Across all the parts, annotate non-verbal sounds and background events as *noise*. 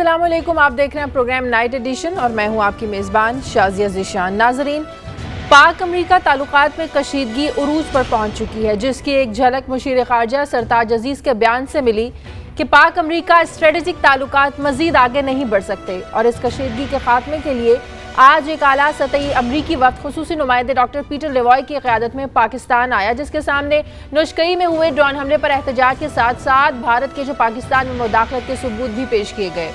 अस्सलाम वालेकुम आप देख रहे हैं प्रोग्राम नाइट एडिशन और मैं हूं आपकी मेज़बान शाजिया जिशान नाजरीन पाक अमरीका ताल्लुक में कशीदगी अरूज पर पहुंच चुकी है जिसकी एक झलक मुशीर खारजा सरताज अजीज़ के बयान से मिली कि पाक अमरीका स्ट्रेटजिक ताल्लुक मज़ीद आगे नहीं बढ़ सकते और इस कशीदगी के खात्मे के लिए आज एक आला सतही अमरीकी वक्त खसूस नुमाइंदे डॉक्टर पीटर लेवॉय की क्यादत में पाकिस्तान आया जिसके सामने नुशकई में हुए ड्रोन हमले पर एहतजाज के साथ साथ भारत के जो पाकिस्तान में मुदाखलत के सबूत भी पेश किए गए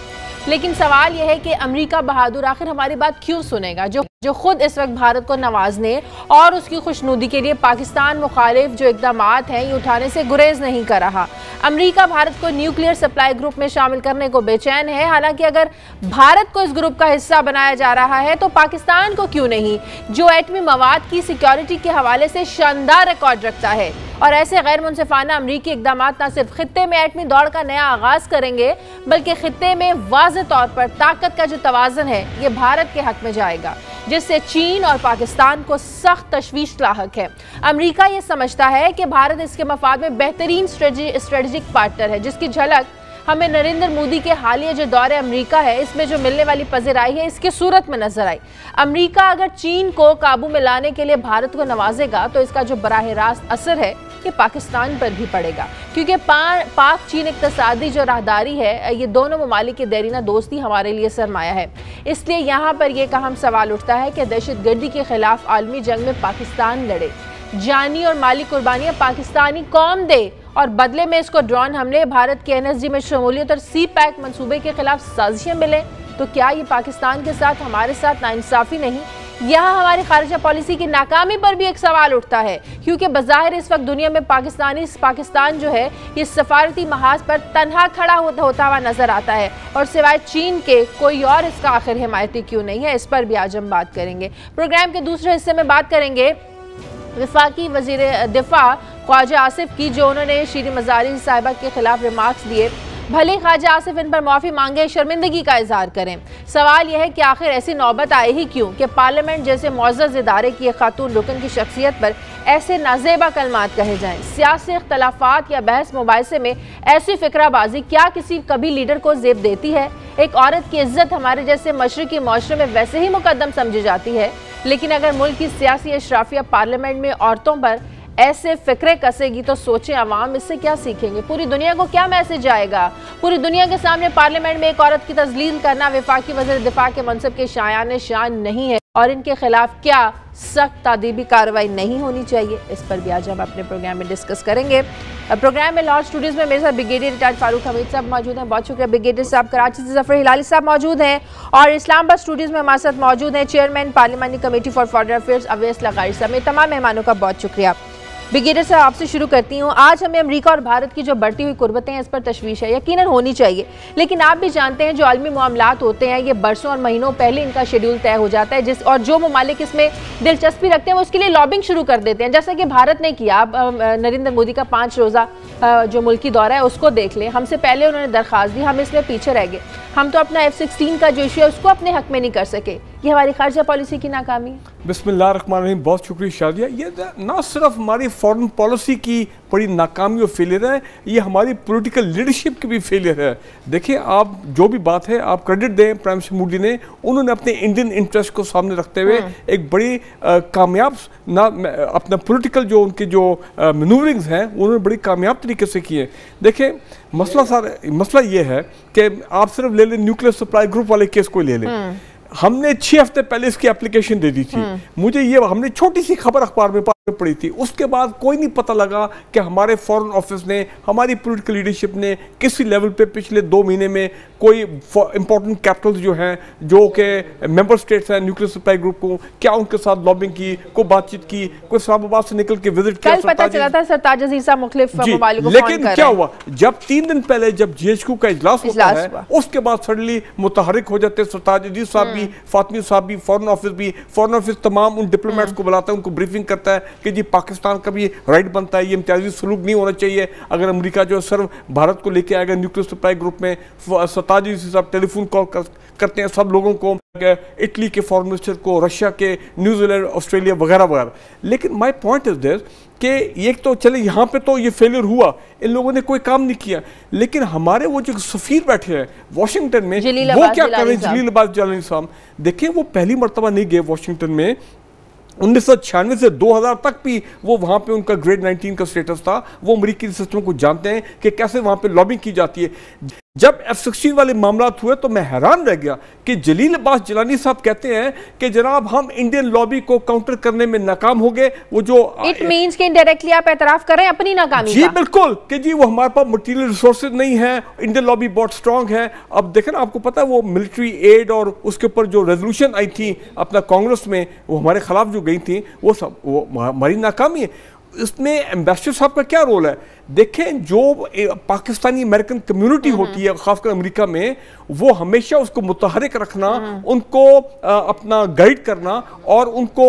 लेकिन सवाल यह है कि अमरीका बहादुर आखिर हमारी बात क्यों सुनेगा जो जो खुद इस वक्त भारत को नवाजने और उसकी खुशनुदी के लिए पाकिस्तान मुखालिफ जो इकदाम हैं ये उठाने से गुरेज नहीं कर रहा अमरीका भारत को न्यूक्लियर सप्लाई ग्रुप में शामिल करने को बेचैन है हालांकि अगर भारत को इस ग्रुप का हिस्सा बनाया जा रहा है तो पाकिस्तान को क्यों नहीं जो एटमी मवाद की सिक्योरिटी के हवाले से शानदार रिकॉर्ड रखता है और ऐसे गैर मुनफाना अमरीकी इकदाम न सिर्फ खत्े में एटमी दौड़ का नया आगाज करेंगे बल्कि खत्े में वाज तौर पर ताकत का जो तोज़न है ये भारत के हक में जाएगा जिससे चीन और पाकिस्तान को सख्त तशवीश लाक है अमरीका ये समझता है कि भारत इसके मफाद में बेहतरीन स्ट्रेटजिक पार्टनर है जिसकी झलक हमें नरेंद्र मोदी के हालिया जो दौरे अमेरिका है इसमें जो मिलने वाली पजराई है इसके सूरत में नजर आई अमेरिका अगर चीन को काबू में लाने के लिए भारत को नवाजेगा तो इसका जो बरह रास्त असर है कि पाकिस्तान पर भी पड़ेगा क्योंकि पा, पाक चीन इकतसादी जो राहदारी है ये दोनों ममालिक की देरीना दोस्ती हमारे लिए सरमाया है इसलिए यहाँ पर यह अहम सवाल उठता है कि दहशत गर्दी के खिलाफ आलमी जंग में पाकिस्तान लड़े जानी और माली कुर्बानियाँ पाकिस्तानी कौम दे और बदले में इसको ड्रोन हमले भारत के एनएसजी में शमूलियत और सी पैक मनसूबे के खिलाफ साजिशें मिलें तो क्या ये पाकिस्तान के साथ हमारे साथ नाइंसाफ़ी नहीं यहाँ हमारी खारजा पॉलिसी की नाकामी पर भी एक सवाल उठता है क्योंकि बाहिर इस वक्त दुनिया में पाकिस्तानी पाकिस्तान जो है ये सफारती महाज पर तनहा खड़ा होता हुआ नजर आता है और सिवाय चीन के कोई और इसका आखिर हिमायती क्यों नहीं है इस पर भी आज हम बात करेंगे प्रोग्राम के दूसरे हिस्से में बात करेंगे विफाकी वजीर दिफा ख्वाजा आसिफ की जो उन्होंने श्री मजारी साहिबा के खिलाफ रिमार्क्स दिए भले ख्वाजा आसिफ इन पर माफ़ी मांगे शर्मिंदगी का इजहार करें सवाल यह है कि आखिर ऐसी नौबत आई ही क्यों कि पार्लियामेंट जैसे मोजज़ इदारे की एक खातून रुकन की शख्सियत पर ऐसे नाजेबा कलमात कहे जाएँ सियासी अख्तलाफात या बहस मुबासे में ऐसी फिक्राबाजी क्या किसी कभी लीडर को जेब देती है एक औरत की इज्जत हमारे जैसे मशरकी माशरे में वैसे ही मुकदम समझी जाती है लेकिन अगर मुल्क की सियासी अशराफिया पार्लियामेंट में औरतों पर ऐसे फिक्रे कसेगी तो सोचें आवाम इससे क्या सीखेंगे पूरी दुनिया को क्या मैसेज आएगा पूरी दुनिया के सामने पार्लियामेंट में एक औरत की तजलील करना विफाकी वजी दिफा के मनसब के शायान शान नहीं है और इनके खिलाफ क्या सख्त तदीबी कार्रवाई नहीं होनी चाहिए इस पर भी आज हम अपने प्रोग्राम में डिस्कस करेंगे प्रोग्राम में लॉर्ड स्टूडियोज में मेरे साथ ब्रिगेडियर रिटायर्ड फारूक हमीद साहब मौजूद हैं बहुत शुक्रिया ब्रिगेडियर साहब कराची से जफर हिलाली साहब मौजूद हैं और इस्लामाबाद स्टूडियोज में हमारे साथ मौजूद हैं चेयरमैन पार्लियामानी committee for foreign affair Awais लगारी साहब मेरे तमाम मेहमानों का बहुत शुक्रिया बिगेटर सर आपसे शुरू करती हूँ आज हमें अमेरिका और भारत की जो बढ़ती हुई कुर्बतें हैं इस पर तशवीश है यकीन होनी चाहिए लेकिन आप भी जानते हैं जो आलमी मामला होते हैं ये बरसों और महीनों पहले इनका शेड्यूल तय हो जाता है जिस और जो ममालिक इसमें दिलचस्पी रखते हैं वो उसके लिए लॉबिंग शुरू कर देते हैं जैसा कि भारत ने किया अब नरेंद्र मोदी का पाँच रोज़ा जो मुल्की दौरा है उसको देख लें हमसे पहले उन्होंने दरख्वास्त दी हम इसमें पीछे रह गए हम तो अपना एफ का जो इशू है उसको अपने हक में नहीं कर सके ये हमारी खारजा पॉलिसी की नाकामी बिस्मिल्लाम बहुत शुक्रिया शादिया ये ना सिर्फ हमारी फॉरेन पॉलिसी की बड़ी नाकामी और फेलियर है ये हमारी पॉलिटिकल लीडरशिप की भी फेलियर है देखिए आप जो भी बात है आप क्रेडिट दें प्राइम मिनिस्टर मोदी ने उन्होंने अपने इंडियन इंटरेस्ट को सामने रखते हुए हम्म। एक बड़ी कामयाब ना अपना पोलिटिकल जो उनके जो मनूवरिंग्स हैं उन्होंने बड़ी कामयाब तरीके से किए देखिए मसला सारा मसला ये है कि आप सिर्फ ले लें न्यूक्लियर सप्लाई ग्रुप वाले केस को ले लें हम्म। हमने छह हफ्ते पहले इसकी एप्लीकेशन दे दी थी हम्म। मुझे ये हमने छोटी सी खबर अखबार में पड़ी थी उसके बाद कोई नहीं पता लगा कि हमारे फॉरेन ऑफिस ने हमारी पॉलिटिकल लीडरशिप ने किसी लेवल पे पिछले दो महीने में कोई इंपॉर्टेंट कैपिटल जो हैं जो के मेंबर स्टेट्स हैं न्यूक्लियर सप्लाई ग्रुप को क्या उनके साथ लॉबिंग की को बातचीत की कोई इस्लामाबाद से निकल के विजिट किया पता चला था सरताज अजीजा मुख्तलिफ लेकिन क्या हुआ जब तीन दिन पहले जब क्यू का इजलास होता है उसके बाद सडनली मुतहरिक हो जाते सरताज अजीज साहब भी हम्म। फातमी साहब भी फॉरन ऑफिस भी फॉरन ऑफिस तमाम उन डिप्लोमेट्स हम्म। को बुलाता है उनको ब्रीफिंग करता है कि जी पाकिस्तान का भी राइट बनता है ये इम्तियाजी सलूक नहीं होना चाहिए अगर अमरीका जो है सिर्फ भारत को लेकर आएगा न्यूक्लियर सप्लाई ग्रुप में ताजी साहब टेलीफोन कॉल कर, करते हैं सब लोगों को इटली के फॉरन मिनिस्टर को रशिया के न्यूजीलैंड ऑस्ट्रेलिया वगैरह वगैरह लेकिन माय पॉइंट इज दिस कि एक तो चले यहाँ पे तो ये फेलियर हुआ इन लोगों ने कोई काम नहीं किया लेकिन हमारे वो जो सफ़ीर बैठे हैं वाशिंगटन में वो क्या कर रहे हैं जलील अब्बास जलानी साहब देखें वो पहली मरतबा नहीं गए वाशिंगटन में उन्नीस सौ छियानवे से 2000 तक भी वो वहाँ पे उनका ग्रेड 19 का स्टेटस था वो अमरीकी सिस्टम को जानते हैं कि कैसे वहाँ पे लॉबिंग की जाती है जब एफ सिक्सटीन वाले मामला हुए तो मैं हैरान रह गया कि जलील अब्बास जलानी साहब कहते हैं कि जनाब हम इंडियन लॉबी को काउंटर करने में नाकाम हो गए वो जो इट मीन कि इनडायरेक्टली आप एतराफ करें अपनी नाकामी जी बिल्कुल कि जी वो हमारे पास मटेरियल रिसोर्सेज नहीं है इंडियन लॉबी बहुत स्ट्रांग है अब देखें ना आपको पता है वो मिलिट्री एड और उसके ऊपर जो रेजोल्यूशन आई थी अपना कांग्रेस में वो हमारे खिलाफ जो गई थी वो सब वो हमारी नाकामी है इसमें एम्बेसडर साहब का क्या रोल है देखें जो पाकिस्तानी अमेरिकन कम्युनिटी हम्म, होती है हम्म। खासकर अमेरिका में वो हमेशा उसको मुतहरक रखना हम्म, उनको आ, अपना गाइड करना और उनको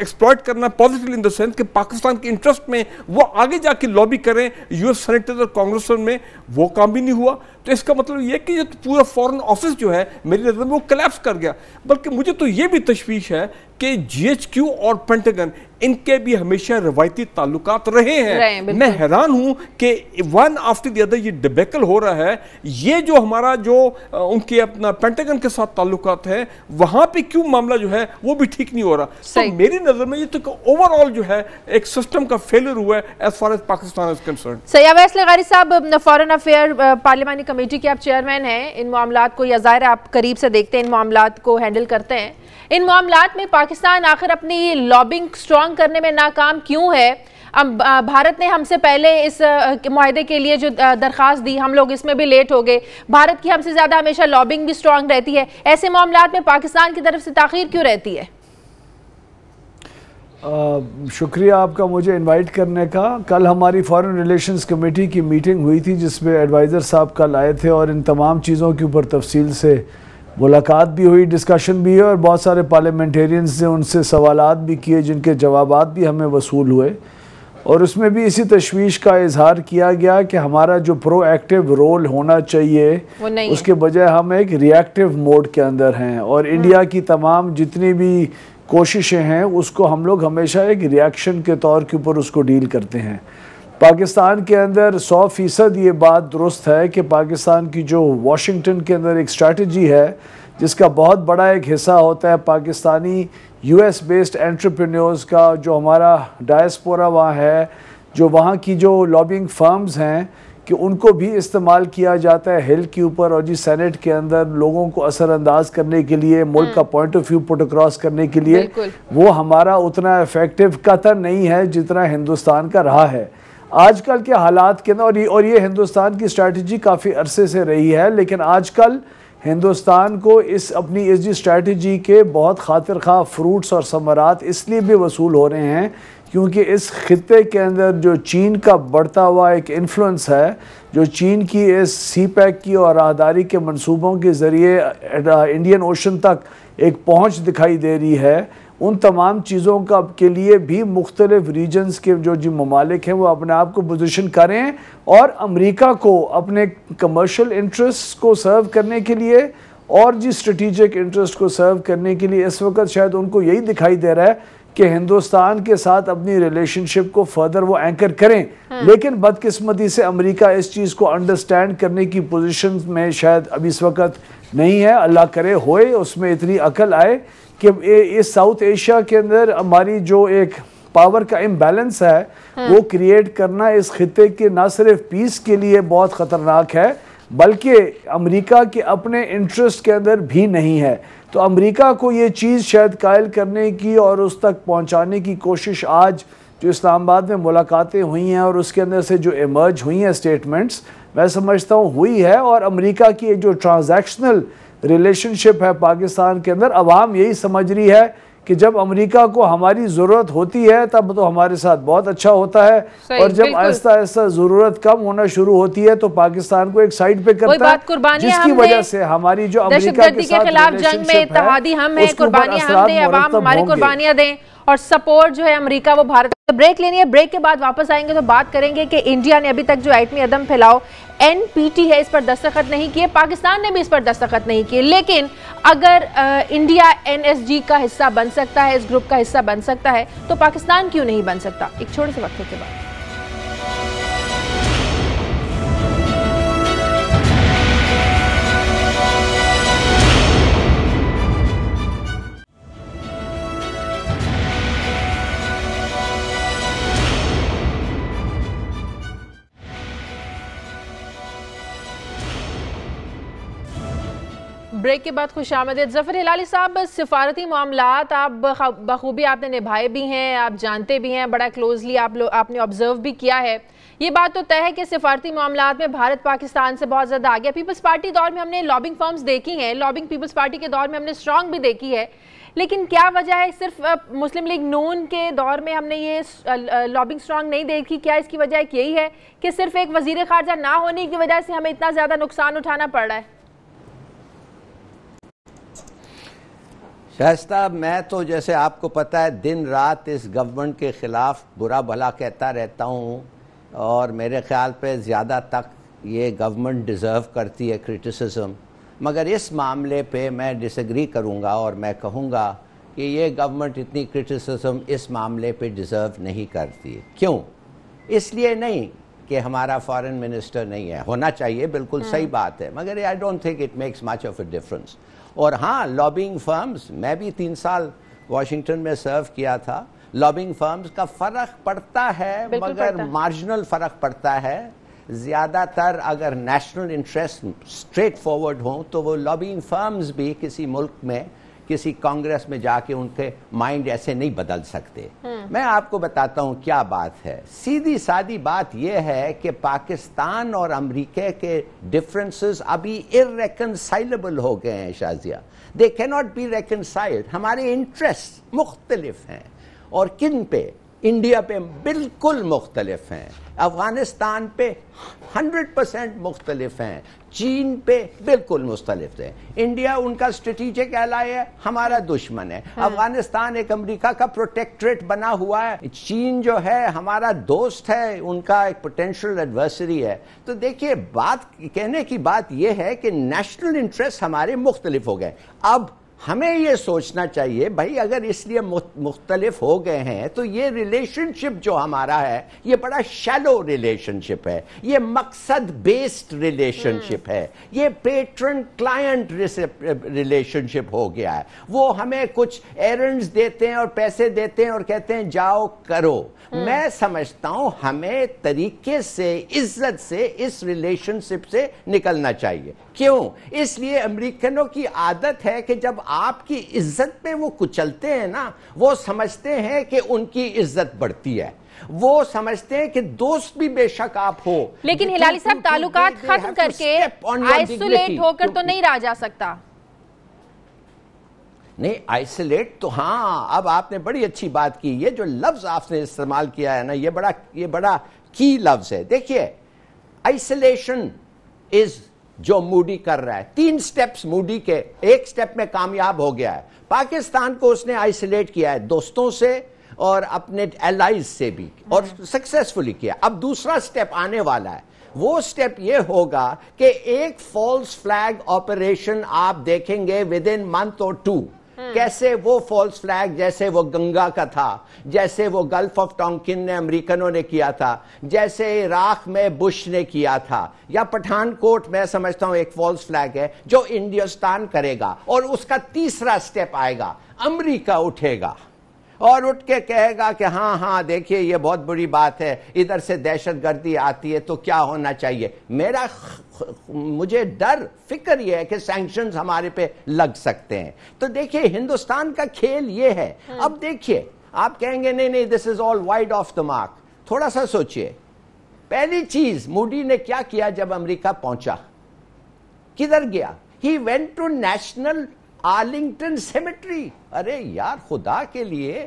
एक्सप्लॉयट करना पॉजिटिव इन द सेंस कि पाकिस्तान के इंटरेस्ट में वो आगे जाके लॉबी करें यूएस सेनेटर और कांग्रेस में वो काम भी नहीं हुआ तो इसका मतलब ये कि तो पूरा फॉरन ऑफिस जो है मेरी नज़र में वो कलेप्स कर गया बल्कि मुझे तो ये भी तशवीश है कि जी एच क्यू और पेंटेगन इनके भी हमेशा रवायती ताल्लुक रहे हैं रहे मैं हैरान हूं कि वन आफ्टर द अदर ये डिबेकल हो रहा है ये जो हमारा जो उनके अपना पेंटागन के साथ ताल्लुक है वहां पे क्यों मामला जो है वो भी ठीक नहीं हो रहा तो मेरी नजर में ये तो ओवरऑल जो है एक सिस्टम का फेलियर हुआ है as far as Pakistan is concern सयाब साहब फॉरन अफेयर पार्लियामानी कमेटी के आप चेयरमैन हैं इन मामला को या ज़ाहिर आप करीब से देखते हैं इन मामला को हैंडल करते हैं इन मामला में पाकिस्तान आखिर अपनी लॉबिंग स्ट्रॉन्ग मांग करने में नाकाम क्यों है अब भारत ने हमसे पहले इस माहे के लिए जो दरख्वास्त दी हम लोग इसमें भी लेट हो गए भारत की हमसे ज़्यादा हमेशा लॉबिंग भी स्ट्रांग रहती है ऐसे मामला में पाकिस्तान की तरफ से तखीर क्यों रहती है आ, शुक्रिया आपका मुझे इनवाइट करने का कल हमारी फॉरेन रिलेशंस कमेटी की मीटिंग हुई थी जिसमें एडवाइज़र साहब कल आए थे और इन तमाम चीज़ों के ऊपर तफसील से मुलाकात भी हुई डिस्कशन भी हुई और बहुत सारे पार्लियामेंटेरियंस ने उनसे सवाल भी किए जिनके जवाब भी हमें वसूल हुए और उसमें भी इसी तशवीश का इजहार किया गया कि हमारा जो प्रोएक्टिव रोल होना चाहिए उसके बजाय हम एक रिएक्टिव मोड के अंदर हैं और इंडिया हाँ। की तमाम जितनी भी कोशिशें हैं उसको हम लोग हमेशा एक रिएक्शन के तौर के ऊपर उसको डील करते हैं पाकिस्तान के अंदर 100 फ़ीसद ये बात दुरुस्त है कि पाकिस्तान की जो वाशिंगटन के अंदर एक स्ट्रेटजी है जिसका बहुत बड़ा एक हिस्सा होता है पाकिस्तानी यूएस बेस्ड एंट्रप्रेन्योर्स का जो हमारा डायस्पोरा वहाँ है जो वहाँ की जो लॉबिंग फर्म्स हैं कि उनको भी इस्तेमाल किया जाता है हिल के ऊपर और जी सेनेट के अंदर लोगों को असरअंदाज करने के लिए मुल्क का point of view put across करने के लिए वो हमारा उतना इफेक्टिव कतर नहीं है जितना हिंदुस्तान का रहा है आजकल के हालात के अंदर और ये और ये हिंदुस्तान की स्ट्रैटेजी काफ़ी अरसे से रही है लेकिन आजकल हिंदुस्तान को इस अपनी इस जी स्ट्रैटेजी के बहुत खातिर खा फ्रूट्स और समरात इसलिए भी वसूल हो रहे हैं क्योंकि इस ख़त्े के अंदर जो चीन का बढ़ता हुआ एक इन्फ्लुएंस है जो चीन की इस सी पैक e की और राहदारी के मंसूबों के ज़रिए इंडियन ओशन तक एक पहुंच दिखाई दे रही है उन तमाम चीज़ों का के लिए भी मुख्तलिफ रीजन्स के जो जो ममालिक हैं वो अपने आप को पोजिशन करें और अमरीका को अपने कमर्शल इंटरेस्ट को सर्व करने के लिए और जी स्ट्रेटिजिक इंटरेस्ट को सर्व करने के लिए इस वक्त शायद उनको यही दिखाई दे रहा है कि हिंदुस्तान के साथ अपनी रिलेशनशिप को फर्दर वो एंकर करें हाँ। लेकिन बदकिस्मती से अमेरिका इस चीज़ को अंडरस्टैंड करने की पोजीशन में शायद अभी इस वक्त नहीं है अल्लाह करे होए उसमें इतनी अकल आए कि इस साउथ एशिया के अंदर हमारी जो एक पावर का इम्बेलेंस है हाँ। वो क्रिएट करना इस खत्े के ना सिर्फ पीस के लिए बहुत ख़तरनाक है बल्कि अमेरिका के अपने इंटरेस्ट के अंदर भी नहीं है तो अमेरिका को ये चीज़ शायद कायल करने की और उस तक पहुँचाने की कोशिश आज जो इस्लामाबाद में मुलाकातें हुई हैं और उसके अंदर से जो इमर्ज हुई हैं स्टेटमेंट्स मैं समझता हूँ हुई है और अमेरिका की जो ट्रांजैक्शनल रिलेशनशिप है पाकिस्तान के अंदर आवाम यही समझ रही है कि जब अमेरिका को हमारी ज़रूरत होती है तब तो हमारे साथ बहुत अच्छा होता है और जब आहिस्ता आहिस्ता ज़रूरत कम होना शुरू होती है तो पाकिस्तान को एक साइड पे करता है जिसकी वजह से हमारी जो अमेरिका के, के खिलाफ जंग में इतिहादी हम हैं कुर्बानियां हम दें अवाम हमारी कुर्बानियां दें और सपोर्ट जो है अमेरिका वो भारत तो ब्रेक लेनी है ब्रेक के बाद वापस आएंगे तो बात करेंगे कि इंडिया ने अभी तक जो एटमी अदम फैलाओ एनपीटी है इस पर दस्तखत नहीं किए पाकिस्तान ने भी इस पर दस्तखत नहीं किए लेकिन अगर आ, इंडिया एनएसजी का हिस्सा बन सकता है इस ग्रुप का हिस्सा बन सकता है तो पाकिस्तान क्यों नहीं बन सकता एक छोटे से वक्त के बाद ब्रेक के बाद खुश आमदेद जफर हिलाली साहब सिफारती मामला आप बखूबी आपने निभाए भी हैं आप जानते भी हैं बड़ा क्लोजली आप लोग आपने ऑब्जर्व भी किया है ये बात तो तय है कि सिफारती मामला में भारत पाकिस्तान से बहुत ज़्यादा आगे पीपल्स पार्टी दौर में हमने लॉबिंग फॉर्म्स देखी हैं लॉबिंग पीपल्स पार्टी के दौर में हमने स्ट्रॉन्ग भी देखी है लेकिन क्या वजह है सिर्फ मुस्लिम लीग नून के दौर में हमने ये लॉबिंग स्ट्रॉन्ग नहीं देखी क्या इसकी वजह यही है कि सिर्फ एक वजीर खारजा ना होने की वजह से हमें इतना ज़्यादा नुकसान उठाना पड़ रहा है शायस्ता मैं तो जैसे आपको पता है दिन रात इस गवर्नमेंट के ख़िलाफ़ बुरा भला कहता रहता हूँ और मेरे ख्याल पे ज़्यादा तक ये गवर्नमेंट डिज़र्व करती है क्रिटिसिज्म मगर इस मामले पे मैं डिसग्री करूँगा और मैं कहूँगा कि ये गवर्नमेंट इतनी क्रिटिसिज्म इस मामले पे डिज़र्व नहीं करती है क्यों इसलिए नहीं कि हमारा फॉरेन मिनिस्टर नहीं है होना चाहिए बिल्कुल हाँ। सही बात है मगर I don't think it makes much of a difference और हाँ लॉबिंग फर्म्स मैं भी तीन साल वाशिंगटन में सर्व किया था लॉबिंग फर्म्स का फर्क पड़ता है मगर मार्जिनल फर्क पड़ता है ज़्यादातर अगर नेशनल इंटरेस्ट स्ट्रेट फॉरवर्ड हों तो वो लॉबिंग फर्म्स भी किसी मुल्क में किसी कांग्रेस में जाके उनके माइंड ऐसे नहीं बदल सकते हम्म। मैं आपको बताता हूँ क्या बात है सीधी सादी बात यह है कि पाकिस्तान और अमरीका के डिफरेंसेस अभी इरेकनसाइलेबल हो गए हैं Shazia they cannot be reconciled हमारे इंटरेस्ट मुख्तलिफ हैं और किन पे इंडिया पे बिल्कुल मुख्तलिफ हैं अफगानिस्तान पे हंड्रेड परसेंट मुख्तलिफ हैं चीन पे बिल्कुल मुस्तलिफ है इंडिया उनका स्ट्रेटिजिक एलाय है हमारा दुश्मन है हाँ। अफगानिस्तान एक अमरीका का प्रोटेक्ट्रेट बना हुआ है चीन जो है हमारा दोस्त है उनका एक पोटेंशियल एडवर्सरी है तो देखिए बात कहने की बात यह है कि नेशनल इंटरेस्ट हमारे मुख्तलिफ हो गए अब हमें ये सोचना चाहिए भाई अगर इसलिए मुख्तलिफ हो गए हैं तो ये रिलेशनशिप जो हमारा है ये बड़ा शैलो रिलेशनशिप है ये मकसद बेस्ड हम्म। रिलेशनशिप है ये पेट्रन क्लाइंट रिलेशनशिप हो गया है वो हमें कुछ एरेंड्स देते हैं और पैसे देते हैं और कहते हैं जाओ करो हम्म। मैं समझता हूं हमें तरीके से इज्जत से इस रिलेशनशिप से निकलना चाहिए क्यों इसलिए अमरीकनों की आदत है कि जब आपकी इज्जत पे वो कुचलते हैं ना वो समझते हैं कि उनकी इज्जत बढ़ती है वो समझते हैं कि दोस्त भी बेशक आप हो लेकिन हिलाली साहब तालुकात खत्म करके आइसोलेट होकर तो नहीं रहा जा सकता नहीं आइसोलेट तो हाँ अब आपने बड़ी अच्छी बात की ये जो लफ्ज आपने इस्तेमाल किया है ना ये बड़ा ये बड़ा की लफ्ज है देखिए आइसोलेशन इज जो मूडी कर रहा है तीन स्टेप्स मूडी के एक स्टेप में कामयाब हो गया है पाकिस्तान को उसने आइसोलेट किया है दोस्तों से और अपने एलाइज से भी और सक्सेसफुली हाँ। किया अब दूसरा स्टेप आने वाला है वो स्टेप ये होगा कि एक फॉल्स फ्लैग ऑपरेशन आप देखेंगे विद इन मंथ और टू हम्म। कैसे वो फॉल्स फ्लैग जैसे वो गंगा का था जैसे वो गल्फ ऑफ टोंकिन ने अमेरिकनों ने किया था जैसे इराक में बुश ने किया था या पठानकोट मैं समझता हूं एक फॉल्स फ्लैग है जो इंडियोस्तान करेगा और उसका तीसरा स्टेप आएगा अमरीका उठेगा और उठ के कहेगा कि हाँ हाँ देखिए ये बहुत बुरी बात है इधर से दहशत गर्दी आती है तो क्या होना चाहिए मेरा मुझे डर फिक्र ये है कि सैंक्शन हमारे पे लग सकते हैं तो देखिए हिंदुस्तान का खेल ये है हाँ। अब देखिए आप कहेंगे नहीं नहीं this is all wide of the mark थोड़ा सा सोचिए पहली चीज मोदी ने क्या किया जब अमेरिका पहुंचा किधर गया he went to national Arlington cemetery अरे यार खुदा के लिए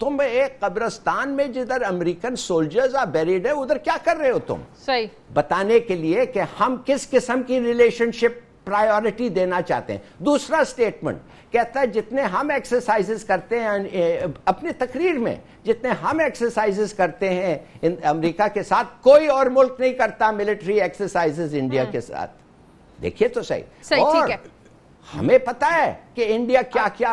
तुम एक कब्रस्तान में जिधर अमेरिकन सोल्जर्स आ बेरिड है उधर क्या कर रहे हो तुम सही बताने के लिए कि हम किस किस्म की रिलेशनशिप प्रायोरिटी देना चाहते हैं दूसरा स्टेटमेंट कहता है जितने हम एक्सरसाइजेस करते हैं अपने तकरीर में जितने हम एक्सरसाइजेस करते हैं इन अमेरिका के साथ कोई और मुल्क नहीं करता मिलिट्री एक्सरसाइजेस इंडिया हम्म। के साथ देखिए तो सही, सही ठीक है हमें पता है कि इंडिया क्या क्या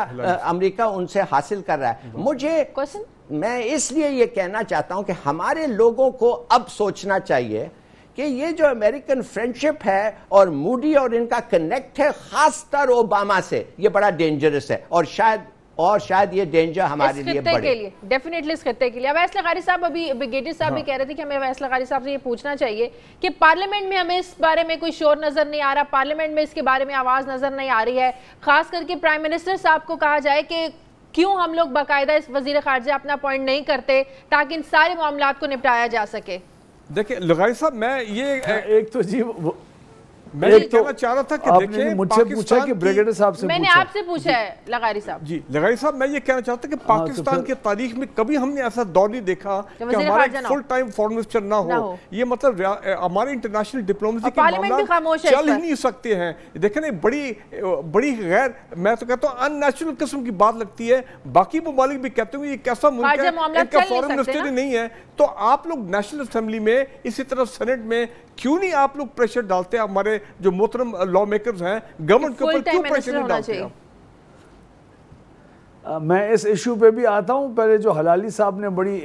अमेरिका उनसे हासिल कर रहा है हम्म। मुझे क्वेश्चन मैं इसलिए ये कहना चाहता हूं कि हमारे लोगों को अब सोचना चाहिए कि ये जो अमेरिकन फ्रेंडशिप है और मूडी और इनका कनेक्ट है खासतर ओबामा से ये बड़ा डेंजरस है और शायद और शायद ये डेंजर हमारे लिए बढ़े के लिए डेफिनेटली इस खत्ते के लिए अब वैसल साहब अभी ब्रिगेडियर साहब हाँ। भी कह रहे थे कि हमें वैसल खारी साहब से ये पूछना चाहिए कि पार्लियामेंट में हमें इस बारे में कोई शोर नजर नहीं आ रहा पार्लियामेंट में इसके बारे में आवाज नजर नहीं आ रही है खास करके प्राइम मिनिस्टर साहब को कहा जाए कि क्यों हम लोग बाकायदा इस वजीर खारजा अपना अपॉइंट नहीं करते ताकि इन सारे मामला को निपटाया जा सके देखिए लगाई साहब मैं ये हाँ, एक तो जी मैं तो कहना चाह रहा था कि देखिए मुझसे पूछा कि ब्रिगेडियर साहब से मैंने आपसे पूछा है लगारी साहब जी लगारी साहब मैं ये कहना चाहता कि हाँ, तो पाकिस्तान की तारीख में कभी हमने ऐसा दौर नहीं देखा कि हमारा फुल टाइम फॉरेन मिनिस्टर ना हो ये मतलब हमारे इंटरनेशनल डिप्लोमेसी के मामला चल ही नहीं सकते हैं देखें बड़ी बड़ी गैर मैं तो कहता हूँ अननेचुरल किस्म की बात लगती है बाकी ममालिक भी कहते हुए कैसा मुल्क है इनका मिनिस्टर नहीं है तो आप लोग नेशनल असेंबली में इसी तरह सेनेट में क्यों नहीं आप लोग प्रेशर डालते हैं हमारे जो मोहतरम लॉ मेकर्स हैं गवर्नमेंट के ऊपर क्यों प्रेशर नहीं डालते आप मैं इस इशू पे भी आता हूँ पहले जो हलाली साहब ने बड़ी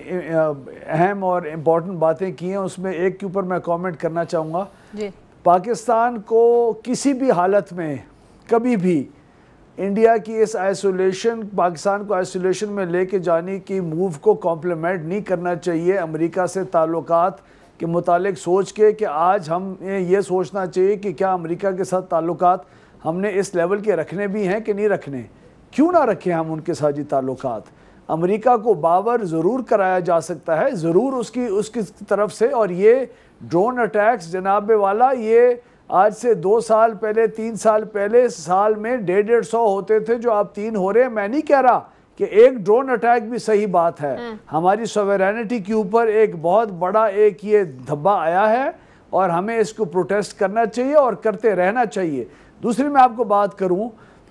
अहम और इम्पॉर्टेंट बातें की हैं उसमें एक के ऊपर मैं कमेंट करना चाहूँगा पाकिस्तान को किसी भी हालत में कभी भी इंडिया की इस आइसोलेशन पाकिस्तान को आइसोलेशन में लेके जाने की मूव को कॉम्प्लीमेंट नहीं करना चाहिए अमेरिका से ताल्लुकात के मुतालिक सोच के कि आज हमें ये सोचना चाहिए कि क्या अमेरिका के साथ ताल्लुक हमने इस लेवल के रखने भी हैं कि नहीं रखने क्यों ना रखें हम उनके साथ ये ताल्लुक अमेरिका को बावर ज़रूर कराया जा सकता है ज़रूर उसकी उसकी तरफ से और ये ड्रोन अटैक्स जनाब वाला ये आज से दो साल पहले तीन साल पहले साल में डेढ़ डेढ़ सौ होते थे जो आप तीन हो रहे हैं मैं नहीं कह रहा कि एक ड्रोन अटैक भी सही बात है हाँ। हमारी सोवेरेनिटी के ऊपर एक बहुत बड़ा एक ये धब्बा आया है और हमें इसको प्रोटेस्ट करना चाहिए और करते रहना चाहिए दूसरी मैं आपको बात करूं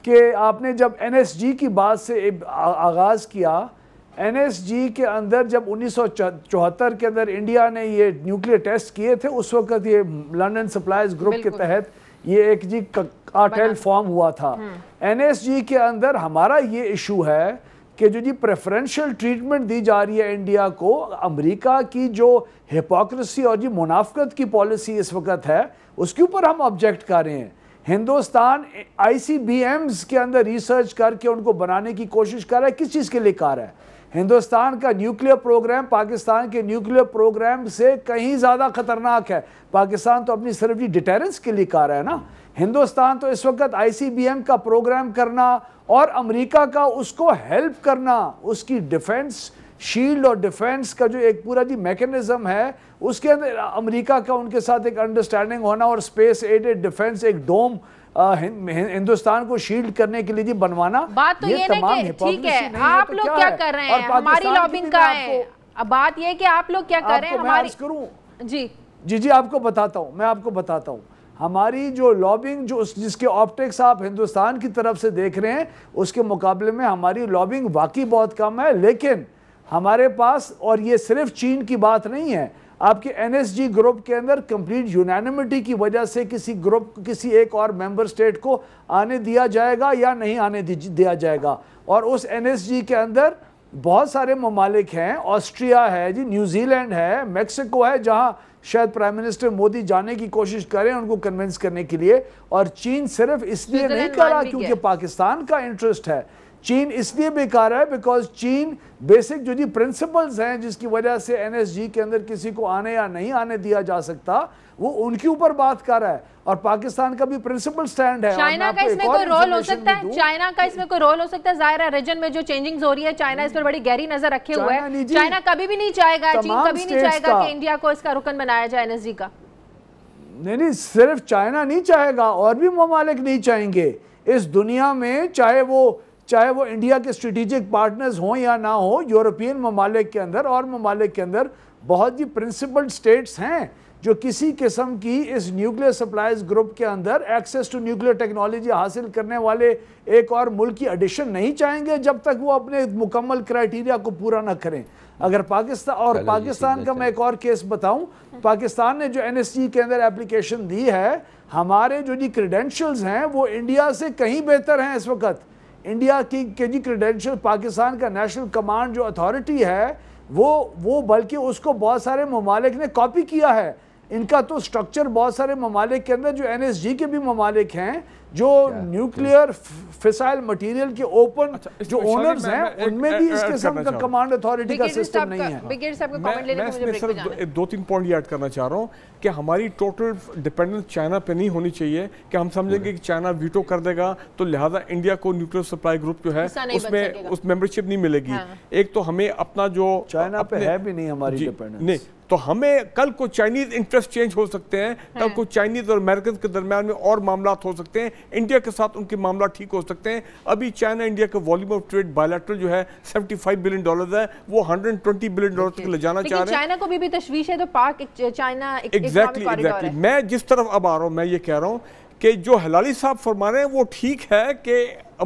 कि आपने जब एनएसजी की बात से आगाज़ किया एनएसजी के अंदर जब उन्नीस के अंदर इंडिया ने ये न्यूक्लियर टेस्ट किए थे उस वक्त ये लंडन सप्लाइज ग्रुप के तहत ये एक जी कार्टेल फॉर्म हुआ था एनएसजी हाँ। के अंदर हमारा ये इशू है कि जो जी प्रेफरेंशियल ट्रीटमेंट दी जा रही है इंडिया को अमेरिका की जो हिपोक्रेसी और जी मुनाफ्त की पॉलिसी इस वक्त है उसके ऊपर हम ऑब्जेक्ट कर रहे हैं हिंदुस्तान आईसीबीएम्स के अंदर रिसर्च करके उनको बनाने की कोशिश कर रहा है किस चीज़ के लिए कर रहा है हिंदुस्तान का न्यूक्लियर प्रोग्राम पाकिस्तान के न्यूक्लियर प्रोग्राम से कहीं ज़्यादा ख़तरनाक है पाकिस्तान तो अपनी सिर्फ जी डिटेरेंस के लिए कर रहा है ना हिंदुस्तान तो इस वक्त आईसीबीएम का प्रोग्राम करना और अमेरिका का उसको हेल्प करना उसकी डिफेंस शील्ड और डिफेंस का जो एक पूरा जी मैकेनिज्म है उसके अंदर अमेरिका का उनके साथ एक अंडरस्टैंडिंग होना और स्पेस एडेड डिफेंस एक डोम हिंदुस्तान को शील्ड करने के लिए जी बनवाना बात तो ये, ये तमाम ठीक है आप तो लोग क्या कर रहे हैं हमारी लॉबिंग का है अब बात ये कि आप लोग क्या कर रहे हैं हमारी जी जी जी आपको बताता हूँ मैं आपको बताता हूँ हमारी जो लॉबिंग जो जिसके ऑप्टिक्स आप हिंदुस्तान की तरफ से देख रहे हैं उसके मुकाबले में हमारी लॉबिंग वाकई बहुत कम है लेकिन हमारे पास और ये सिर्फ चीन की बात नहीं है आपके एनएसजी ग्रुप के अंदर कंप्लीट यूनानिमिटी की वजह से किसी ग्रुप किसी एक और मेंबर स्टेट को आने दिया जाएगा या नहीं आने दिया जाएगा और उस एनएसजी के अंदर बहुत सारे ममालिक हैं ऑस्ट्रिया है जी न्यूजीलैंड है मेक्सिको है जहाँ शायद प्राइम मिनिस्टर मोदी जाने की कोशिश करें उनको कन्विंस करने के लिए और चीन सिर्फ इसलिए नहीं कर रहा क्योंकि पाकिस्तान का इंटरेस्ट है चीन इसलिए बेकार है बिकॉज चीन बेसिक जो जी प्रिंसिपल्स हैं जिसकी वजह से एनएसजी के अंदर किसी को आने या नहीं आने दिया जा सकता वो उनके ऊपर बात कर रहा है और पाकिस्तान का भी प्रिंसिपल स्टैंड है चाइना का इसमें कोई रोल हो सकता है चाइना का इसमें कोई रोल हो सकता है जाहिर है रीजन में जो चेंजिंग हो रही है चाइना इस पर बड़ी गहरी नजर रखे हुए हैं चाइना कभी भी नहीं चाहेगा चीन कभी नहीं चाहेगा कि इंडिया को इसका रुकन बनाया जाए एनएसजी का नहीं नहीं सिर्फ चाइना नहीं चाहेगा और भी ममालिक नहीं चाहेंगे इस दुनिया में चाहे वो चाहे वो इंडिया के स्ट्रेटेजिक पार्टनर्स हों या ना हो यूरोपियन ममालिक के अंदर और ममालिक के अंदर बहुत ही प्रिंसिपल स्टेट्स हैं जो किसी किस्म की इस न्यूक्लियर सप्लाइज ग्रुप के अंदर एक्सेस टू न्यूक्लियर टेक्नोलॉजी हासिल करने वाले एक और मुल्क की एडिशन नहीं चाहेंगे जब तक वो अपने मुकम्मल क्राइटेरिया को पूरा ना करें अगर पाकिस्तान और पाकिस्तान का अच्छा मैं एक और केस बताऊं पाकिस्तान ने जो एन के अंदर एप्लीकेशन दी है हमारे जो जी क्रीडेंशल्स हैं वो इंडिया से कहीं बेहतर हैं इस वक्त इंडिया की के जी क्रीडेंशल पाकिस्तान का नेशनल कमांड जो अथॉरिटी है वो वो बल्कि उसको बहुत सारे ममालिक ने कॉपी किया है इनका तो स्ट्रक्चर बहुत सारे ममालिक के अंदर जो एन के भी ममालिक हैं जो न्यूक्लियर फिसाइल मटेरियल के ओपन अच्छा, जो ओनर्स हैं उनमें भी इस किस्म का कमांड अथॉरिटी का सिस्टम नहीं है मैं साहब दो तीन पॉइंट ऐड करना चाह रहा हूँ कि हमारी टोटल डिपेंडेंस चाइना पे नहीं होनी चाहिए कि हम समझेंगे कि चाइना वीटो कर देगा तो लिहाजा इंडिया को न्यूक्लियर सप्लाई ग्रुप जो है उसमें उस मेंबरशिप नहीं मिलेगी हाँ। एक तो हमें अपना जो चाइना पे है भी नहीं हमारी डिपेंडेंस नहीं तो हमें कल को चाइनीज इंटरेस्ट चेंज हो सकते हैं कल हाँ। को चाइनीज और अमेरिकन के दरमियान में और मामला हो सकते हैं इंडिया के साथ उनके मामला ठीक हो सकते हैं अभी चाइना इंडिया का वॉल्यूम ऑफ ट्रेड बायोलेट्रल जो है 75 बिलियन डॉलर है वो 120 बिलियन डॉलर तक ले जाना चाह रहे हैं चाइना को भी, भी तशवीश है तो पाक चाइना एग्जैक्टली एग्जैक्टली मैं जिस तरफ अब आ रहा हूँ मैं ये कह रहा हूँ कि जो हलाली साहब फरमा रहे हैं वो ठीक है कि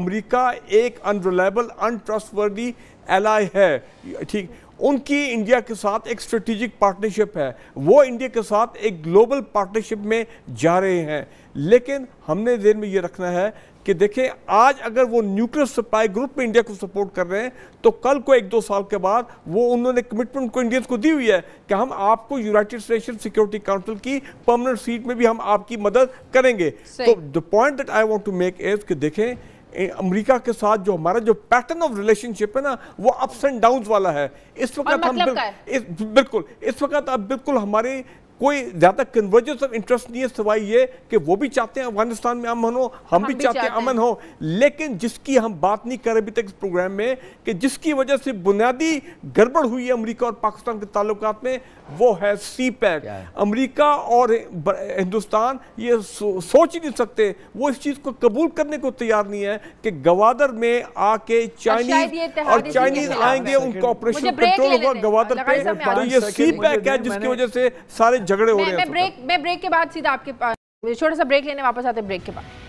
अमरीका एक अनरिलायबल अनट्रस्टवर्दी एलाई है ठीक उनकी इंडिया के साथ एक स्ट्रेटेजिक पार्टनरशिप है वो इंडिया के साथ एक ग्लोबल पार्टनरशिप में जा रहे हैं लेकिन हमने देर में ये रखना है कि देखें आज अगर वो न्यूक्लियर सप्लाई ग्रुप में इंडिया को सपोर्ट कर रहे हैं तो कल को एक दो साल के बाद वो उन्होंने कमिटमेंट को इंडियंस को दी हुई है कि हम आपको यूनाइटेड नेशन सिक्योरिटी काउंसिल की परमानेंट सीट में भी हम आपकी मदद करेंगे तो the point that I want to make is कि देखें अमेरिका के साथ जो हमारा जो पैटर्न ऑफ रिलेशनशिप है ना वो अप्स एंड डाउन वाला है इस वक्त हम मतलब हम बिल्कुल इस वक्त आप बिल्कुल हमारे कोई ज़्यादा कन्वर्जेंस ऑफ इंटरेस्ट नहीं है सवाई ये कि वो भी चाहते हैं अफगानिस्तान में अमन हो हम, हम भी, चाहते, हैं अमन हो लेकिन जिसकी हम बात नहीं करें अभी तक इस प्रोग्राम में कि जिसकी वजह से बुनियादी गड़बड़ हुई है अमरीका और पाकिस्तान के ताल्लुक में वो है सी पैक अमरीका और हिंदुस्तान ये सो, सोच ही नहीं सकते वो इस चीज़ को कबूल करने को तैयार नहीं है कि गवादर में आके चाइनीज और चाइनीज आएंगे उनका ऑपरेशन कंट्रोल होगा गवादर पे तो ये सी पैक e है जिसकी वजह से सारे झगड़े हो रहे हैं ब्रेक मैं ब्रेक के बाद सीधा आपके पास छोटा सा ब्रेक लेने वापस आते ब्रेक के बाद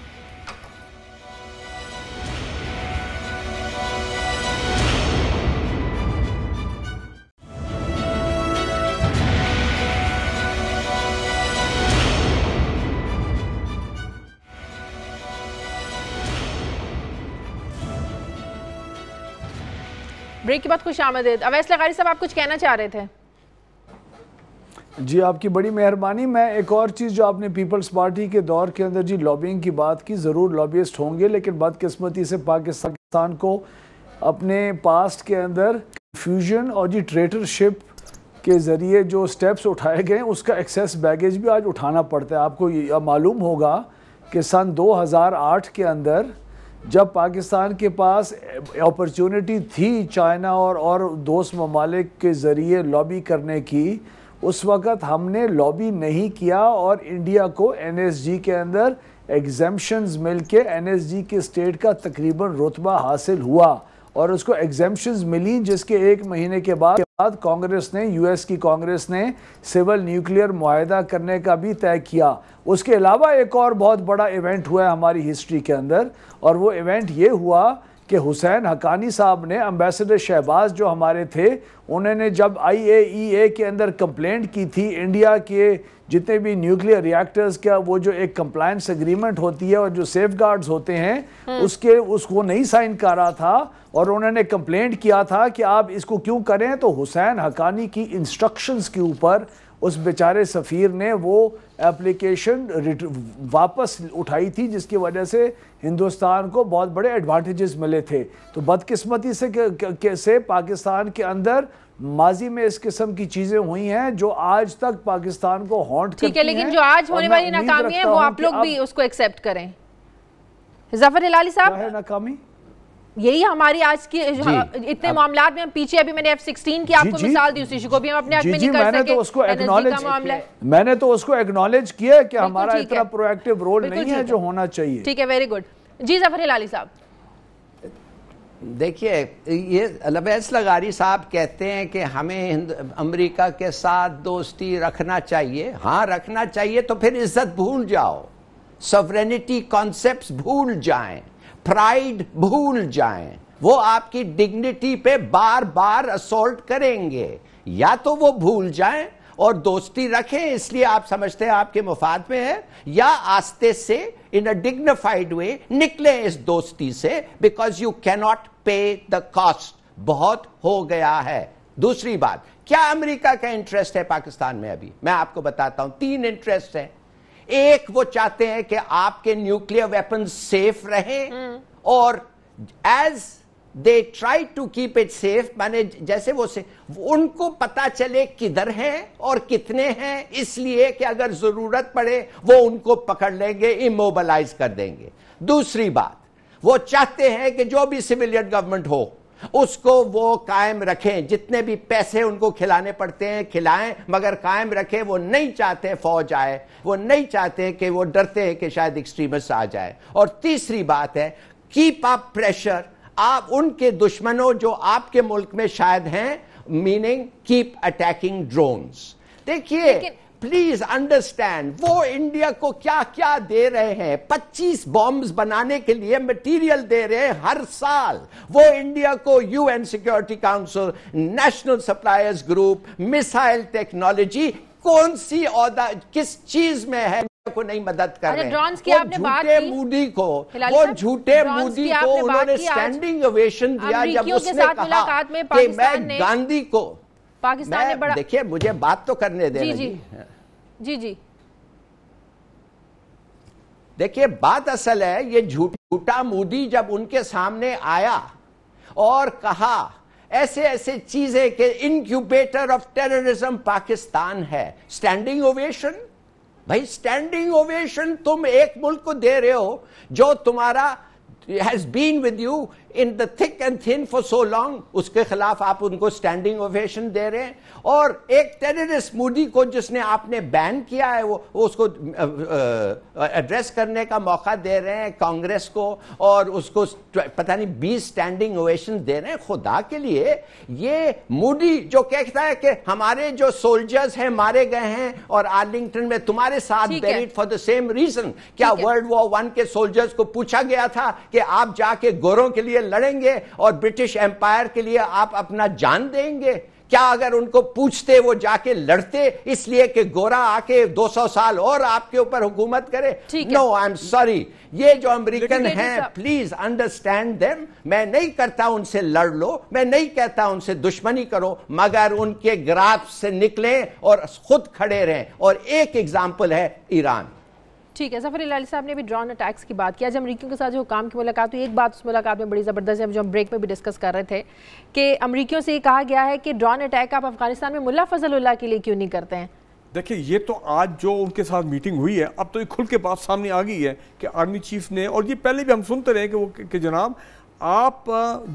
ब्रेक के बाद खुश आमदेद अवैस लगारी साहब आप कुछ कहना चाह रहे थे जी आपकी बड़ी मेहरबानी मैं एक और चीज़ जो आपने पीपल्स पार्टी के दौर के अंदर जी लॉबिंग की बात की ज़रूर लॉबिस्ट होंगे लेकिन बदकस्मती से पाकिस्तान को अपने पास्ट के अंदर फ्यूजन और जी ट्रेटरशिप के ज़रिए जो स्टेप्स उठाए गए उसका एक्सेस बैगेज भी आज उठाना पड़ता है आपको मालूम होगा कि सन 2008 के अंदर जब पाकिस्तान के पास अपॉर्चुनिटी थी चाइना और और दोस्त ममालिक के ज़रिए लॉबी करने की उस वक़्त हमने लॉबी नहीं किया और इंडिया को एनएसजी के अंदर एग्जाम्शंस मिल के एन के स्टेट का तकरीबन रुतबा हासिल हुआ और उसको एग्जाम्शंस मिली जिसके एक महीने के बाद के बाद कांग्रेस ने यूएस की कांग्रेस ने सिविल न्यूक्लियर माहा करने का भी तय किया उसके अलावा एक और बहुत बड़ा इवेंट हुआ है हमारी हिस्ट्री के अंदर और वो इवेंट ये हुआ कि हुसैन हकानी साहब ने अम्बेसडर शहबाज जो हमारे थे उन्होंने जब आईएईए e के अंदर कंप्लेंट की थी इंडिया के जितने भी न्यूक्लियर रिएक्टर्स का वो जो एक कंप्लायंस एग्रीमेंट होती है और जो सेफ होते हैं हम्म। उसके उसको नहीं साइन कर रहा था और उन्होंने कंप्लेंट किया था कि आप इसको क्यों करें तो हुसैन हकानी की इंस्ट्रक्शंस के ऊपर उस बेचारे सफ़ीर ने वो एप्लीकेशन वापस उठाई थी जिसकी वजह से हिंदुस्तान को बहुत बड़े एडवांटेजेस मिले थे तो बदकिस्मती से कैसे पाकिस्तान के अंदर माजी में इस किस्म की चीजें हुई हैं जो आज तक पाकिस्तान को हॉन्ट ठीक है लेकिन जो आज होने वाली नाकामी है वो आप लोग भी उसको एक्सेप्ट करें जफर हिलाली साहब नाकामी यही हमारी आज की हाँ, इतने मामला में हम पीछे अभी मैंने एफ सिक्सटीन की आपको मिसाल दी उस इशू को भी हम अपने हक में नहीं कर सके तो उसको एक्नॉलेज मैंने तो उसको एक्नॉलेज किया कि हमारा इतना प्रोएक्टिव रोल नहीं है जो होना चाहिए ठीक है वेरी गुड जी जफर हिलाली साहब देखिए ये लबैस लगारी साहब कहते हैं कि हमें अमेरिका के साथ दोस्ती रखना चाहिए हाँ रखना चाहिए तो फिर इज्जत भूल जाओ सवरेनिटी कॉन्सेप्ट भूल जाएं प्राइड भूल जाएं वो आपकी डिग्निटी पे बार बार असोल्ट करेंगे या तो वो भूल जाएं और दोस्ती रखें इसलिए आप समझते हैं आपके मुफाद में है या आस्ते से इन अ डिग्निफाइड वे निकले इस दोस्ती से because you cannot pay the cost बहुत हो गया है दूसरी बात क्या अमेरिका का इंटरेस्ट है पाकिस्तान में अभी मैं आपको बताता हूं तीन इंटरेस्ट है एक वो चाहते हैं कि आपके न्यूक्लियर वेपन सेफ रहे और as they try to keep it safe माने जैसे वो से उनको पता चले किधर हैं और कितने हैं इसलिए कि अगर जरूरत पड़े वो उनको पकड़ लेंगे इमोबलाइज कर देंगे दूसरी बात वो चाहते हैं कि जो भी सिविलियन गवर्नमेंट हो उसको वो कायम रखें जितने भी पैसे उनको खिलाने पड़ते हैं खिलाएं मगर कायम रखें वो नहीं चाहते फौज आए वो नहीं चाहते कि वो डरते हैं कि शायद एक्सट्रीमिस्ट आ जाए और तीसरी बात है कीप अप प्रेशर आप उनके दुश्मनों जो आपके मुल्क में शायद हैं मीनिंग कीप अटैकिंग ड्रोन्स देखिए प्लीज अंडरस्टैंड वो इंडिया को क्या क्या दे रहे हैं 25 बॉम्ब्स बनाने के लिए मटेरियल दे रहे हैं हर साल वो इंडिया को UN Security Council national suppliers group missile technology कौन सी औदा किस चीज में है को नहीं मदद कर रहे हैं की आपने बात की मोदी को वो झूठे मोदी को उन्होंने स्टैंडिंग ओवेशन दिया जब उसने कहा कि मैं गांधी को पाकिस्तान ने बड़ा देखिए मुझे बात तो करने दे जी जी जी जी देखिए बात असल है ये झूठा मोदी जब उनके सामने आया और कहा ऐसे ऐसे चीजें कि इनक्यूबेटर ऑफ टेररिज्म पाकिस्तान है स्टैंडिंग ओवेशन भाई स्टैंडिंग ओवेशन तुम एक मुल्क को दे रहे हो जो तुम्हारा has been with you in the thick and thin for so long उसके खिलाफ आप उनको स्टैंडिंग ओवेशन दे रहे हैं और एक टेररिस्ट मोदी को जिसने आपने बैन किया है वो, वो उसको एड्रेस करने का मौका दे रहे हैं कांग्रेस को और उसको पता नहीं बीस स्टैंडिंग ओवेशन दे रहे हैं खुदा के लिए ये मोदी जो कहता है कि हमारे जो सोल्जर्स हैं मारे गए हैं और आर्लिंगटन में तुम्हारे साथ buried for the same reason क्या वर्ल्ड वॉर वन के सोल्जर्स को पूछा गया था कि आप जाके गोरों के लिए लड़ेंगे और ब्रिटिश एम्पायर के लिए आप अपना जान देंगे क्या अगर उनको पूछते वो जाके लड़ते इसलिए कि गोरा आके 200 साल और आपके ऊपर हुकूमत करे नो आई एम सॉरी ये जो अमेरिकन हैं प्लीज अंडरस्टैंड देम मैं नहीं करता उनसे लड़ लो मैं नहीं कहता उनसे दुश्मनी करो मगर उनके ग्राफ से निकले और खुद खड़े रहें और एक एग्जाम्पल है ईरान ठीक है सफ़र लाली साहब ने भी ड्रोन अटैक्स की बात की आज अमरीकियों के साथ जो काम की मुलाकात हुई एक बात उस मुलाकात में बड़ी ज़बरदस्त है जो हम ब्रेक में भी डिस्कस कर रहे थे कि अमरीकियों से ये कहा गया है कि ड्रोन अटैक आप अफगानिस्तान में मुला फजल के लिए क्यों नहीं करते हैं देखिए ये तो आज जो उनके साथ मीटिंग हुई है अब तो ये खुल के बात सामने आ गई है कि आर्मी चीफ ने और ये पहले भी हम सुनते रहे कि वो कि जनाब आप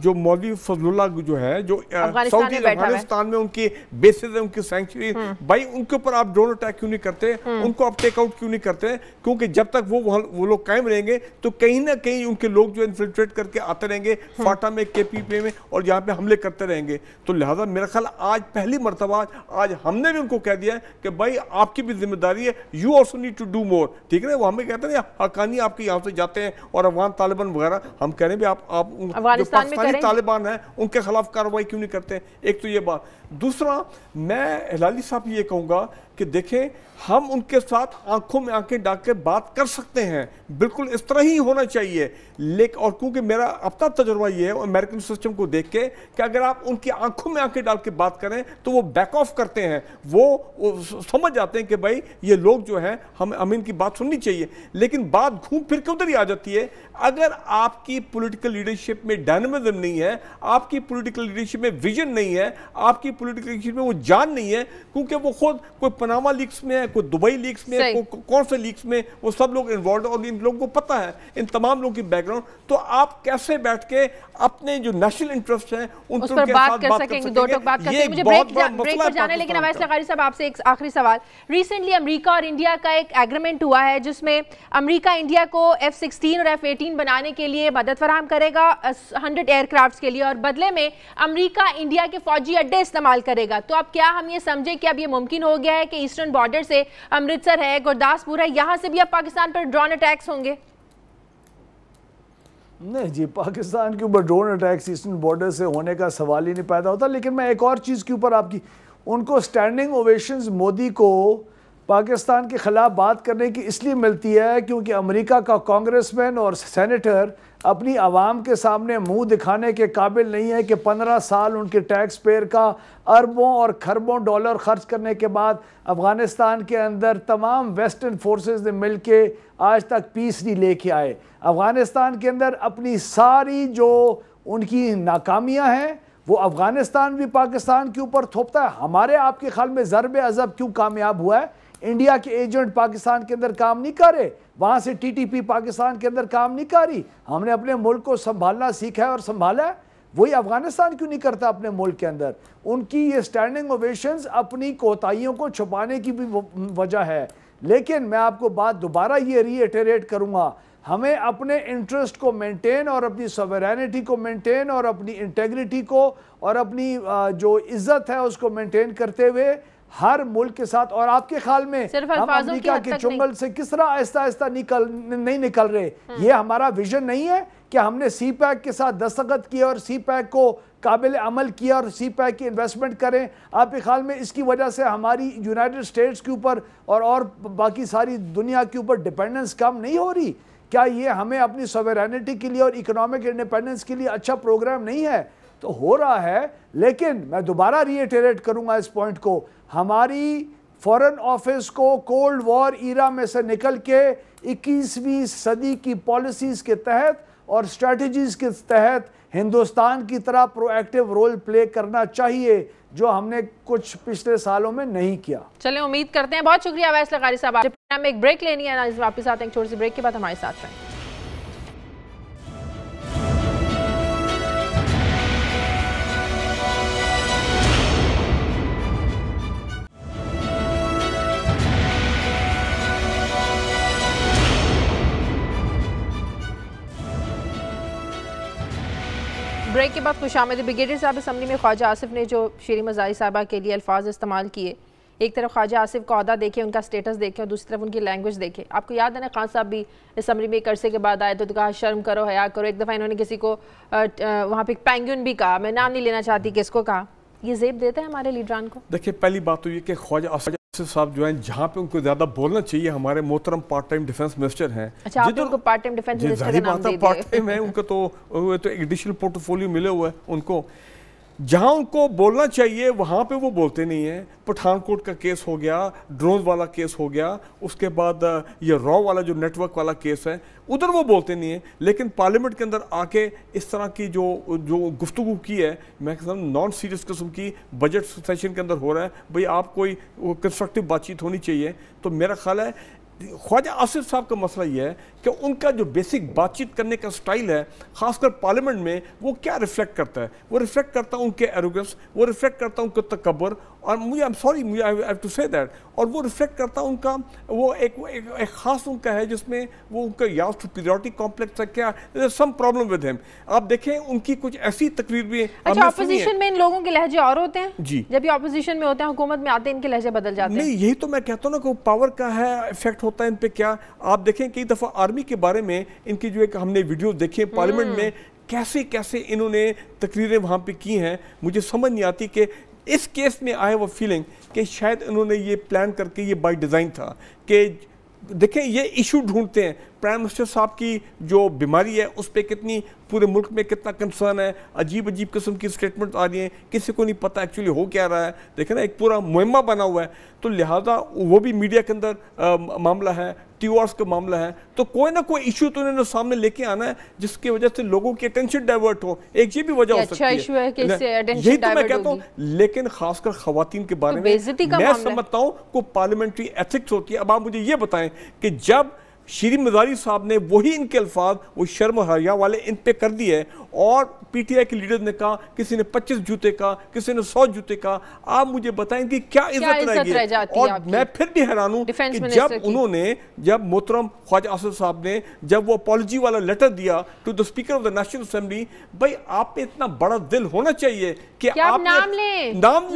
जो मौलवी फजलुल्ला जो है जो सऊदी अफगानिस्तान में उनकी बेसिस है उनकी सेंचुरी भाई उनके ऊपर आप ड्रोन अटैक क्यों नहीं करते हम्म। उनको आप टेकआउट क्यों नहीं करते क्योंकि जब तक वो वो लोग कायम रहेंगे तो कहीं ना कहीं उनके लोग जो इन्फिल्ट्रेट करके आते रहेंगे हम्म। फाटा में के पी में और यहाँ पे हमले करते रहेंगे तो लिहाजा मेरा ख्याल आज पहली मरतबा आज हमने भी उनको कह दिया है कि भाई आपकी भी जिम्मेदारी है you also need to do more ठीक है वो हमें कहते हैं हकानी हाँ, आपके यहाँ से जाते हैं और अफगान तालिबान वगैरह हम कह रहे हैं भी आप जो पाकिस्तानी तालिबान हैं उनके खिलाफ कार्रवाई क्यों नहीं करते एक तो ये बात दूसरा मैं हिलाली साहब ये कहूँगा कि देखें हम उनके साथ आंखों में आंखें डाल के बात कर सकते हैं बिल्कुल इस तरह ही होना चाहिए लेकिन और क्योंकि मेरा अपना तजर्बा ये है अमेरिकन सिस्टम को देख के कि अगर आप उनकी आंखों में आंखें डाल के बात करें तो वो बैक ऑफ करते हैं वो, वो समझ जाते हैं कि भाई ये लोग जो हैं हम हम इनकी बात सुननी चाहिए लेकिन बात घूम फिर के उधर ही आ जाती है अगर आपकी पोलिटिकल लीडरशिप में डायनमिज्म नहीं है आपकी पोलिटिकल लीडरशिप में विजन नहीं है आपकी पोलिटिकल लीडरशिप में वो जान नहीं है क्योंकि वो खुद कोई पनामा लीक्स में है कोई दुबई लीक्स में है कौन से लीक्स में वो सब लोग इन्वॉल्व और इन लोगों को पता है इन तमाम लोगों की बैकग्राउंड तो आप कैसे बैठ के अपने जो नेशनल इंटरेस्ट है उन पर बात कर सकेंगे दो टक बात करते हैं मुझे ब्रेक ब्रेक पर जाना है लेकिन अवैस लगारी साहब आपसे एक आखिरी सवाल रिसेंटली अमेरिका और इंडिया का एक एग्रीमेंट हुआ है जिसमें अमेरिका इंडिया को एफ सिक्सटीन और एफ एटीन बनाने के लिए मदद फराम करेगा हंड्रेड एयरक्राफ्ट के लिए और बदले में अमरीका इंडिया के फौजी अड्डे इस्तेमाल करेगा तो अब क्या हम ये समझे कि अब ये मुमकिन हो गया है कि के ईस्टर्न बॉर्डर से अमृतसर है गुरदासपुर है यहाँ से भी अब पाकिस्तान पर ड्रोन अटैक्स होंगे नहीं जी पाकिस्तान के ऊपर ड्रोन अटैक्स ईस्टर्न बॉर्डर से होने का सवाल ही नहीं पैदा होता लेकिन मैं एक और चीज़ के ऊपर आपकी उनको स्टैंडिंग ओवेशन मोदी को पाकिस्तान के ख़िलाफ़ बात करने की इसलिए मिलती है क्योंकि अमेरिका का कांग्रेसमैन और सेनेटर अपनी आवाम के सामने मुंह दिखाने के काबिल नहीं है कि पंद्रह साल उनके टैक्स पेयर का अरबों और खरबों डॉलर खर्च करने के बाद अफ़गानिस्तान के अंदर तमाम वेस्टर्न फोर्सेस ने मिल के आज तक पीस नहीं लेके आए अफ़गानिस्तान के अंदर अपनी सारी जो उनकी नाकामियाँ हैं वो अफ़गानिस्तान भी पाकिस्तान के ऊपर थोपता है हमारे आपके ख्याल में ज़रब अज़ब क्यों कामयाब हुआ है इंडिया के एजेंट पाकिस्तान के अंदर काम नहीं कर रहे वहाँ से टीटीपी पाकिस्तान के अंदर काम नहीं कर रही हमने अपने मुल्क को संभालना सीखा है और संभाला है वही अफगानिस्तान क्यों नहीं करता अपने मुल्क के अंदर उनकी ये स्टैंडिंग ओवेशंस अपनी कोताहीियों को छुपाने की भी वजह है लेकिन मैं आपको बात दोबारा ये रीएटरेट करूँगा हमें अपने इंटरेस्ट को मेंटेन और अपनी सवेरानिटी को मेंटेन और अपनी इंटेग्रिटी को और अपनी जो इज़्ज़त है उसको मेंटेन करते हुए हर मुल्क के साथ और आपके ख्याल में हम अमेरिका के चुंगल से किस तरह आहिस्ता आहिस्ता निकल नहीं निकल रहे हाँ। ये हमारा विजन नहीं है कि हमने सी पैक के साथ दस्तखत किए और सी पैक को काबिल अमल किया और सी पैक की इन्वेस्टमेंट करें आपके ख्याल में इसकी वजह से हमारी यूनाइटेड स्टेट्स के ऊपर और और बाकी सारी दुनिया के ऊपर डिपेंडेंस कम नहीं हो रही क्या ये हमें अपनी सॉवरनिटी के लिए और इकोनॉमिक इंडिपेंडेंस के लिए अच्छा प्रोग्राम नहीं है तो हो रहा है लेकिन मैं दोबारा रिएटेरेट करूंगा इस पॉइंट को हमारी फॉरेन ऑफिस को कोल्ड वॉर ईरा में से निकल के 21वीं सदी की पॉलिसीज़ के तहत और स्ट्रेटजीज़ के तहत हिंदुस्तान की तरह प्रोएक्टिव रोल प्ले करना चाहिए जो हमने कुछ पिछले सालों में नहीं किया चलें उम्मीद करते हैं बहुत शुक्रिया वैस लगारी साहब में एक ब्रेक लेनी है वापस आते हैं छोटी सी ब्रेक के बाद हमारे साथ रहेंगे ब्रेक के बाद खुश आमद ब्रिगेडियर साहब असम्बली में ख्वाजा आसिफ ने जो शेरी मजाही साहबा के लिए अल्फाज इस्तेमाल किए एक तरफ ख्वाजा आसिफ का अहदा देखे उनका स्टेटस देखे और दूसरी तरफ उनकी लैंग्वेज देखे आपको याद है ना खान साहब भी असम्बली में एक अरसे के बाद आए तो, तो कहा शर्म करो हया करो एक दफ़ा इन्होंने किसी को वहाँ पर पैंगन भी कहा मैं नाम नहीं लेना चाहती किसको कहा ये जेब देता है हमारे लीडरान को देखिए पहली बात तो ये कि ख्वाजा साहब जो है जहाँ पे उनको ज्यादा बोलना चाहिए हमारे मोहतरम पार्ट टाइम डिफेंस मिनिस्टर हैं अच्छा तो उनको पार्ट टाइम डिफेंस मिनिस्टर नाम दे पार्ट टाइम है उनका तो तो एडिशनल पोर्टफोलियो मिले हुआ है उनको जहां उनको बोलना चाहिए वहां पे वो बोलते नहीं हैं पठानकोट का केस हो गया ड्रोन वाला केस हो गया उसके बाद ये रॉ वाला जो नेटवर्क वाला केस है उधर वो बोलते नहीं हैं लेकिन पार्लियामेंट के अंदर आके इस तरह की जो जो गुफ्तु की है मैं कहता हूँ नॉन सीरियस किस्म की बजट सेशन के अंदर हो रहा है भाई आप कोई कंस्ट्रक्टिव बातचीत होनी चाहिए तो मेरा ख्याल है ख्वाजा आसिफ साहब का मसला यह है कि उनका जो बेसिक बातचीत करने का स्टाइल है खासकर पार्लियामेंट में वो क्या रिफ्लेक्ट करता है वो रिफ्लेक्ट करता है उनके एरोगेंस वो रिफ्लेक्ट करता है उनके तकबर और मुझे आई एम सॉरी मुझे I have to say that और वो रिफ्लेक्ट करता है उनका वो एक, एक, एक खास उनका है जिसमें वो उनका या सुपीरियोरिटी कॉम्प्लेक्स है क्या सम प्रॉब्लम विद हिम आप देखें उनकी कुछ ऐसी तकरीर भी अच्छा ऑपोजिशन में इन लोगों के लहजे और होते हैं जी जब ये ऑपोजिशन में होते हैं हुकूमत में आते हैं इनके लहजे बदल जाते हैं नहीं यही तो मैं कहता हूँ ना कि पावर का है इफेक्ट होता है इन पर क्या आप देखें कई दफ़ा आर्मी आर्मी के बारे में इनकी जो एक हमने वीडियो देखी हम्म। पार्लियामेंट में कैसे कैसे इन्होंने तकरीरें वहाँ पे की हैं मुझे समझ नहीं आती कि इस केस में आए वो फीलिंग कि शायद इन्होंने ये प्लान करके ये बाई डिज़ाइन था कि देखें ये इशू ढूंढते हैं प्राइम मिनिस्टर साहब की जो बीमारी है उस पर कितनी पूरे मुल्क में कितना कंसर्न है अजीब अजीब किस्म की स्टेटमेंट आ रही हैं किसी को नहीं पता एक्चुअली हो क्या रहा है देखे ना एक पूरा मुहिमा बना हुआ है तो लिहाजा वो भी मीडिया के अंदर मामला है टीओआर्स का मामला है तो कोई ना कोई इशू तो उन्होंने सामने लेके आना है जिसकी वजह से लोगों की अटेंशन डाइवर्ट हो एक ये भी वजह हो सकती है, अच्छा है कि यही तो मैं कहता हूँ लेकिन खासकर खातन के बारे तो में मैं समझता हूँ को पार्लियामेंट्री एथिक्स होती है अब आप मुझे ये बताएं कि जब श्री मजारी साहब ने वही इनके अल्फाज वो शर्म हरिया वाले इन पे कर दिए और पीटीआई के लीडर ने कहा किसी ने 25 जूते का किसी ने 100 जूते का आप मुझे बताएं कि क्या इज्जत रहेगी और मैं फिर भी हैरान हूं कि जब उन्होंने जब मोहतरम ख्वाजा आसफ साहब ने जब वो अपॉलोजी वाला लेटर दिया to the speaker of the National Assembly भाई आप पे इतना बड़ा दिल होना चाहिए कि आप नाम लें नाम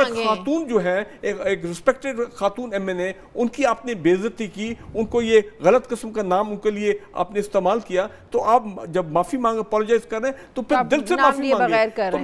खातून जो है एक रिस्पेक्टेड खातून ए उनकी आपने बेजती की उनको ये गलत किस्म का नाम उनके लिए आपने इस्तेमाल किया तो आप जब माफ़ी मांगे अपोलोजाइज कर रहे हैं तो फिर दिल से माफ़ी मांगे तो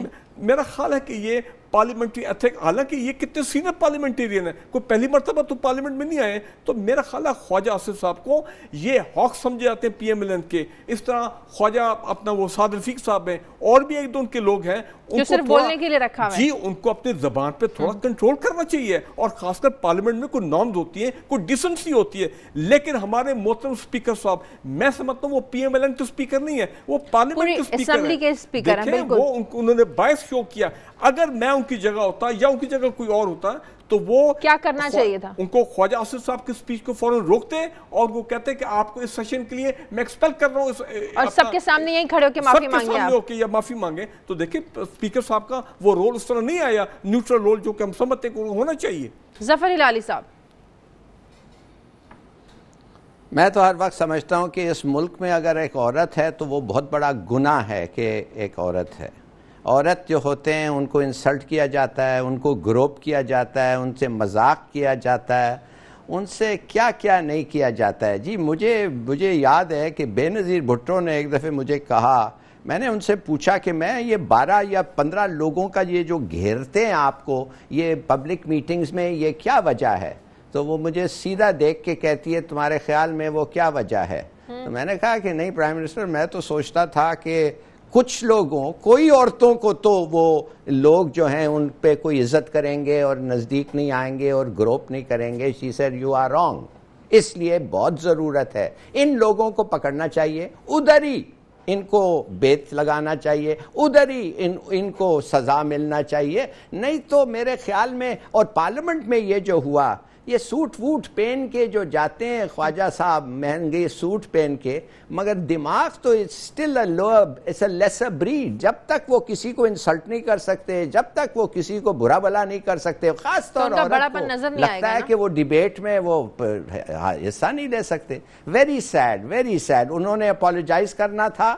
मेरा ख्याल है कि ये पार्लियामेंट्री एथिक हालांकि ये कितने सीनियर पार्लियामेंटेरियन है कोई पहली मरतबा तो पार्लियामेंट में नहीं आए तो मेरा ख्याल है ख्वाजा आसिफ साहब को ये हॉक समझे जाते हैं पी एम एल एन के इस तरह ख्वाजा अपना वो साद रफीक साहब हैं और भी एक दो उनके लोग हैं उनको बोलने के लिए रखा जी उनको अपने जबान पर थोड़ा कंट्रोल हम्म। करना चाहिए और खासकर पार्लियामेंट में कोई नॉर्म्स होती है कोई डिसेंसी होती है लेकिन हमारे मोहतरम स्पीकर साहब मैं समझता हूँ वो पी एम एल एन के स्पीकर नहीं है वो पार्लियामेंट के स्पीकर है वो उन्होंने बायस शो किया अगर मैं उनकी जगह होता या उनकी जगह कोई और होता तो वो क्या करना चाहिए था उनको ख्वाजा आसिफ साहब की स्पीच को फौरन रोकते और वो कहते कि आपको इस सेशन के लिए मैं एक्सपेल कर रहा हूँ और सबके सामने यही खड़े होकर माफी मांगे सामने होकर या माफी मांगे तो देखिए स्पीकर साहब का वो रोल उस तरह नहीं आया न्यूट्रल रोल जो कि हम समझते होना चाहिए जफर हिलाली साहब मैं तो हर वक्त समझता हूँ कि इस मुल्क में अगर एक औरत है तो वो बहुत बड़ा गुना है कि एक औरत है औरत जो होते हैं उनको इंसल्ट किया जाता है उनको ग्रोप किया जाता है उनसे मजाक किया जाता है उनसे क्या क्या नहीं किया जाता है जी मुझे मुझे याद है कि बेनज़ीर भुट्टो ने एक दफ़े मुझे कहा मैंने उनसे पूछा कि मैं ये बारह या पंद्रह लोगों का ये जो घेरते हैं आपको ये पब्लिक मीटिंग्स में ये क्या वजह है तो वो मुझे सीधा देख के कहती है तुम्हारे ख्याल में वो क्या वजह है तो हम्म। मैंने कहा कि नहीं प्राइम मिनिस्टर मैं तो सोचता था कि कुछ लोगों कोई औरतों को तो वो लोग जो हैं उन पे कोई इज्जत करेंगे और नज़दीक नहीं आएंगे और ग्रोप नहीं करेंगे शी सर यू आर रॉन्ग इसलिए बहुत ज़रूरत है इन लोगों को पकड़ना चाहिए उधर ही इनको बेत लगाना चाहिए उधर ही इन इनको सज़ा मिलना चाहिए नहीं तो मेरे ख्याल में और पार्लियामेंट में ये जो हुआ ये सूट वूट पहन के जो जाते हैं ख्वाजा साहब महंगे सूट पहन के मगर दिमाग तो it's still a lower it's a lesser breed जब तक वो किसी को इंसल्ट नहीं कर सकते जब तक वो किसी को बुरा भला नहीं कर सकते खास तौर तो पर नजर नहीं लगता है कि वो डिबेट में वो हाँ, हिस्सा नहीं ले सकते वेरी सैड वेरी सैड उन्होंने अपोलोजाइज करना था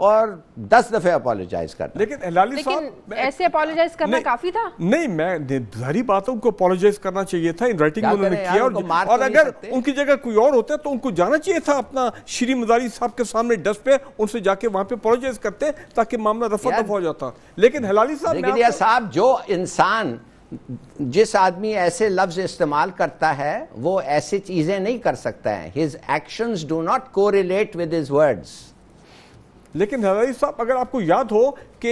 और दस दफे अपोलोजाइज कर लेकिन लाली साहब ऐसे अपोलोजाइज करना काफी था नहीं मैं सारी बातों को अपोलोजाइज करना चाहिए था इन राइटिंग उन्होंने किया और, तो और अगर उनकी जगह कोई और होता तो उनको जाना चाहिए था अपना श्री मदारी साहब के सामने डस्ट पे उनसे जाके वहां पे अपोलोजाइज करते ताकि मामला रफा दफा हो जाता लेकिन हलाली साहब साहब जो इंसान जिस आदमी ऐसे लफ्ज इस्तेमाल करता है वो ऐसी चीजें नहीं कर सकता है his action do not correlate with his words लेकिन हजारी साहब अगर आपको याद हो कि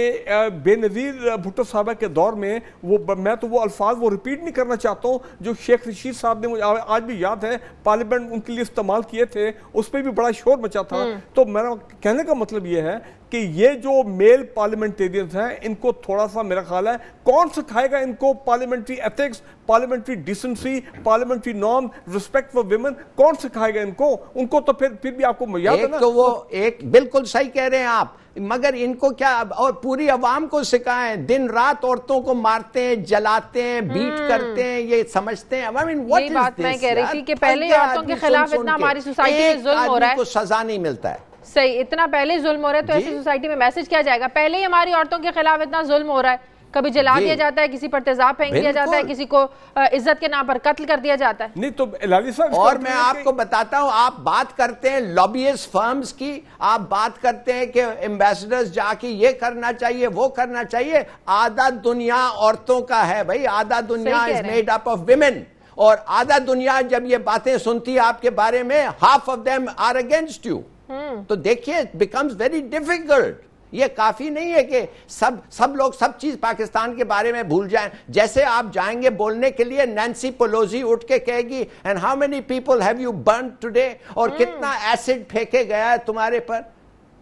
बेनज़ीर भुट्टो साहबा के दौर में वो मैं तो वो अल्फाज वो रिपीट नहीं करना चाहता हूँ जो शेख रशीद साहब ने मुझे आज भी याद है पार्लियामेंट उनके लिए इस्तेमाल किए थे उस पर भी बड़ा शोर मचा था हम्म। तो मेरा कहने का मतलब ये है कि ये जो मेल पार्लियामेंटेरियंस हैं इनको थोड़ा सा मेरा ख्याल है कौन सिखाएगा इनको parliamentary ethics parliamentary decency parliamentary norm respect for women कौन सिखाएगा इनको उनको तो फिर फिर भी आपको याद है ना तो वो एक बिल्कुल सही कह रहे हैं आप मगर इनको क्या और पूरी आवाम को सिखाएं दिन रात औरतों को मारते हैं जलाते हैं बीट हम्म। करते हैं ये समझते हैं I mean, what बात मैं कह रही थी कि पहले औरतों के खिलाफ इतना हमारी सोसाइटी में जुल्म हो रहा है सजा नहीं मिलता है सही इतना पहले जुल्म हो रहा है तो ऐसी सोसाइटी में मैसेज क्या जाएगा पहले ही हमारी औरतों के खिलाफ इतना जुल्म हो रहा है कभी जला दिया जाता है किसी पर तेजाब फेंक दिया जाता है किसी को इज्जत के नाम पर कत्ल कर दिया जाता है नहीं तो साहब और मैं मतलब आपको बताता हूँ आप बात करते हैं लॉबियस फर्म्स की आप बात करते हैं कि एम्बेसडर्स जाके ये करना चाहिए वो करना चाहिए आधा दुनिया औरतों का है भाई आधा दुनिया is made up of women और आधा दुनिया जब ये बातें सुनती है आपके बारे में half of them are against you हम्म। तो देखिए बिकम्स वेरी डिफिकल्ट ये काफी नहीं है कि सब सब लोग सब चीज पाकिस्तान के बारे में भूल जाएं जैसे आप जाएंगे बोलने के लिए नैन्सी पोलोजी उठ के कहेगी and how many people have you burn today और हम्म। कितना एसिड फेंके गया है तुम्हारे पर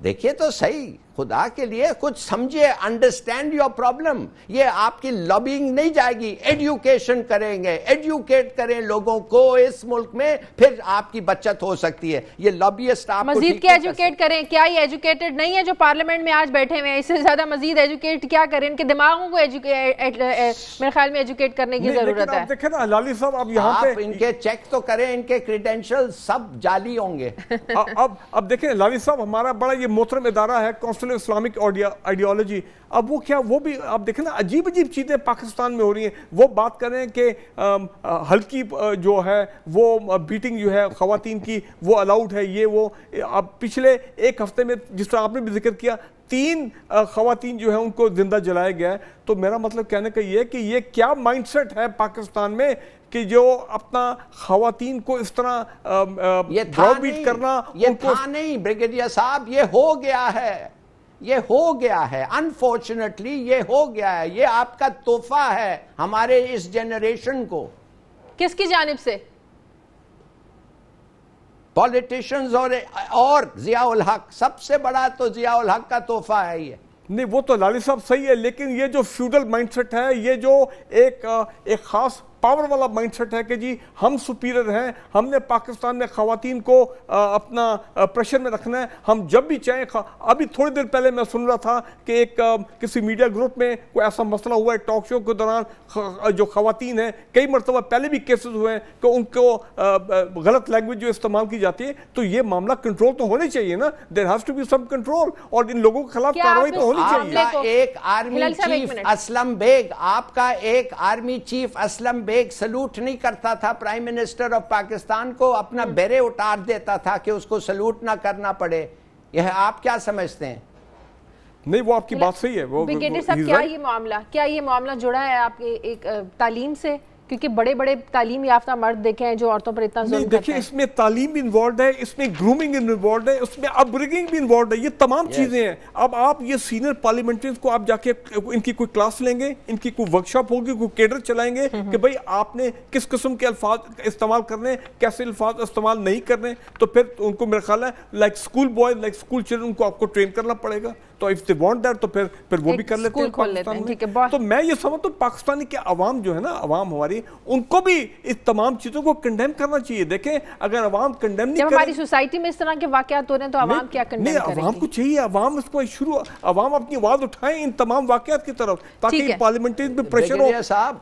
देखिए तो सही खुदा के लिए कुछ समझिए अंडरस्टैंड योर प्रॉब्लम ये आपकी लॉबिंग नहीं जाएगी एजुकेशन करेंगे एजुकेट करें लोगों को इस मुल्क में फिर आपकी बचत हो सकती है ये लॉबियस्ट आप मजीद क्या एजुकेट करें क्या ये एजुकेटेड नहीं है जो पार्लियामेंट में आज बैठे हुए हैं इससे ज्यादा मजीद एजुकेट क्या करें इनके दिमागों को मेरे ख्याल में एजुकेट करने की जरूरत है देखे ना लाली साहब अब यहाँ पे इनके चेक तो करें इनके क्रीडेंशियल सब जाली होंगे *laughs* अब अब देखे लाली साहब हमारा बड़ा ये मोहतरम इदारा है नेशनल इस्लामिक आइडियोलॉजी अब वो क्या वो भी आप देखें ना अजीब अजीब चीज़ें पाकिस्तान में हो रही हैं वो बात करें कि हल्की जो है वो बीटिंग जो है ख़वान की वो अलाउड है ये वो अब पिछले एक हफ्ते में जिस तरह आपने भी जिक्र किया तीन खातन जो है उनको जिंदा जलाया गया है तो मेरा मतलब कहने का ये कि ये क्या माइंडसेट है पाकिस्तान में कि जो अपना खातन को इस तरह ये था नहीं, करना ये उनको... था नहीं ब्रिगेडियर साहब ये हो गया है ये हो गया है अनफॉर्चुनेटली ये हो गया है ये आपका तोहफा है हमारे इस जेनरेशन को किसकी जानब से पॉलिटिशियंस और और जियाउल हक सबसे बड़ा तो जियाउल हक का तोहफा है ये नहीं वो तो लाली साहब सही है लेकिन ये जो फ्यूडल माइंडसेट है ये जो एक एक खास पावर वाला माइंडसेट है कि जी हम सुपीरियर हैं हमने पाकिस्तान में खातन को आ, अपना आ, प्रेशर में रखना है हम जब भी चाहें अभी थोड़ी देर पहले मैं सुन रहा था कि एक आ, किसी मीडिया ग्रुप में कोई ऐसा मसला हुआ है टॉक शो के दौरान जो खातन हैं कई मरतबा पहले भी केसेस हुए हैं कि उनको गलत लैंग्वेज जो इस्तेमाल की जाती है तो ये मामला कंट्रोल तो होना चाहिए ना there has to be some control और इन लोगों के खिलाफ कार्रवाई तो होनी चाहिए एक आर्मी चीफ असलम बेग आपका एक आर्मी चीफ असलम बेग एक सलूट नहीं करता था प्राइम मिनिस्टर ऑफ पाकिस्तान को अपना हम्म। बेरे उतार देता था कि उसको सलूट ना करना पड़े यह आप क्या समझते हैं नहीं वो आपकी मतलब बात सही है वो वो, वो, क्या ये मामला क्या ये मामला जुड़ा है आपके एक तालीम से क्योंकि बड़े बड़े तालीम याफ्ता मर्द देखे हैं जो औरतों पर इतना जुल्म देखिए इसमें तालीम भी इन्वॉल्व है इसमें ग्रूमिंग इन्वॉल्व है उसमें अपब्रिगिंग भी इन्वॉल्व है ये तमाम yes. चीज़ें हैं अब आप ये सीनियर पार्लियामेंट्रियंस को आप जाके इनकी कोई क्लास लेंगे इनकी कोई वर्कशॉप होगी कोई केडर चलाएंगे हम्म, हम्म। कि भाई आपने किस किस्म के अल्फाज इस्तेमाल करने कैसे अल्फाज इस्तेमाल नहीं करने तो फिर उनको मेरा ख्याल है like school boy like school children को आपको ट्रेन करना पड़ेगा तो इफ दे वांट दैट तो फिर फिर वो भी कर लेते हैं पाकिस्तान में तो मैं ये समझता हूँ तो पाकिस्तानी के अवाम जो है ना अवाम हमारी उनको भी इस तमाम चीज़ों को कंडेम करना चाहिए देखें अगर अवाम कंडेम नहीं हमारी सोसाइटी में इस तरह के वाकत हो रहे हैं तो अवाम क्या कंडेम नहीं अवाम को चाहिए अवाम इसको शुरू अवाम अपनी आवाज़ उठाएं इन तमाम वाकत की तरफ ताकि पार्लियामेंट्री में प्रेशर हो साहब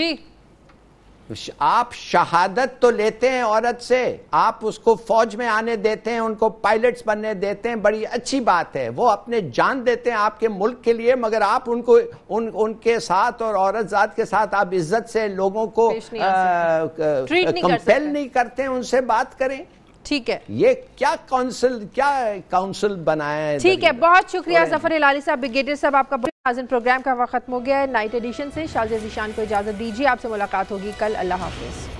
जी आप शहादत तो लेते हैं औरत से आप उसको फौज में आने देते हैं उनको पायलट्स बनने देते हैं बड़ी अच्छी बात है वो अपने जान देते हैं आपके मुल्क के लिए मगर आप उनको उन उनके साथ और औरत जात के साथ आप इज्जत से लोगों को कंपेल नहीं करते हैं उनसे बात करें ठीक है ये क्या काउंसिल क्या काउंसिल बनाया है ठीक है बहुत शुक्रिया जफर लाली साहब ब्रिगेडियर साहब आपका हाजिन प्रोग्राम का वक्त खत्म हो गया है नाइट एडिशन से शाजिया जीशान को इजाज़त दीजिए आपसे मुलाकात होगी कल अल्लाह हाफिज़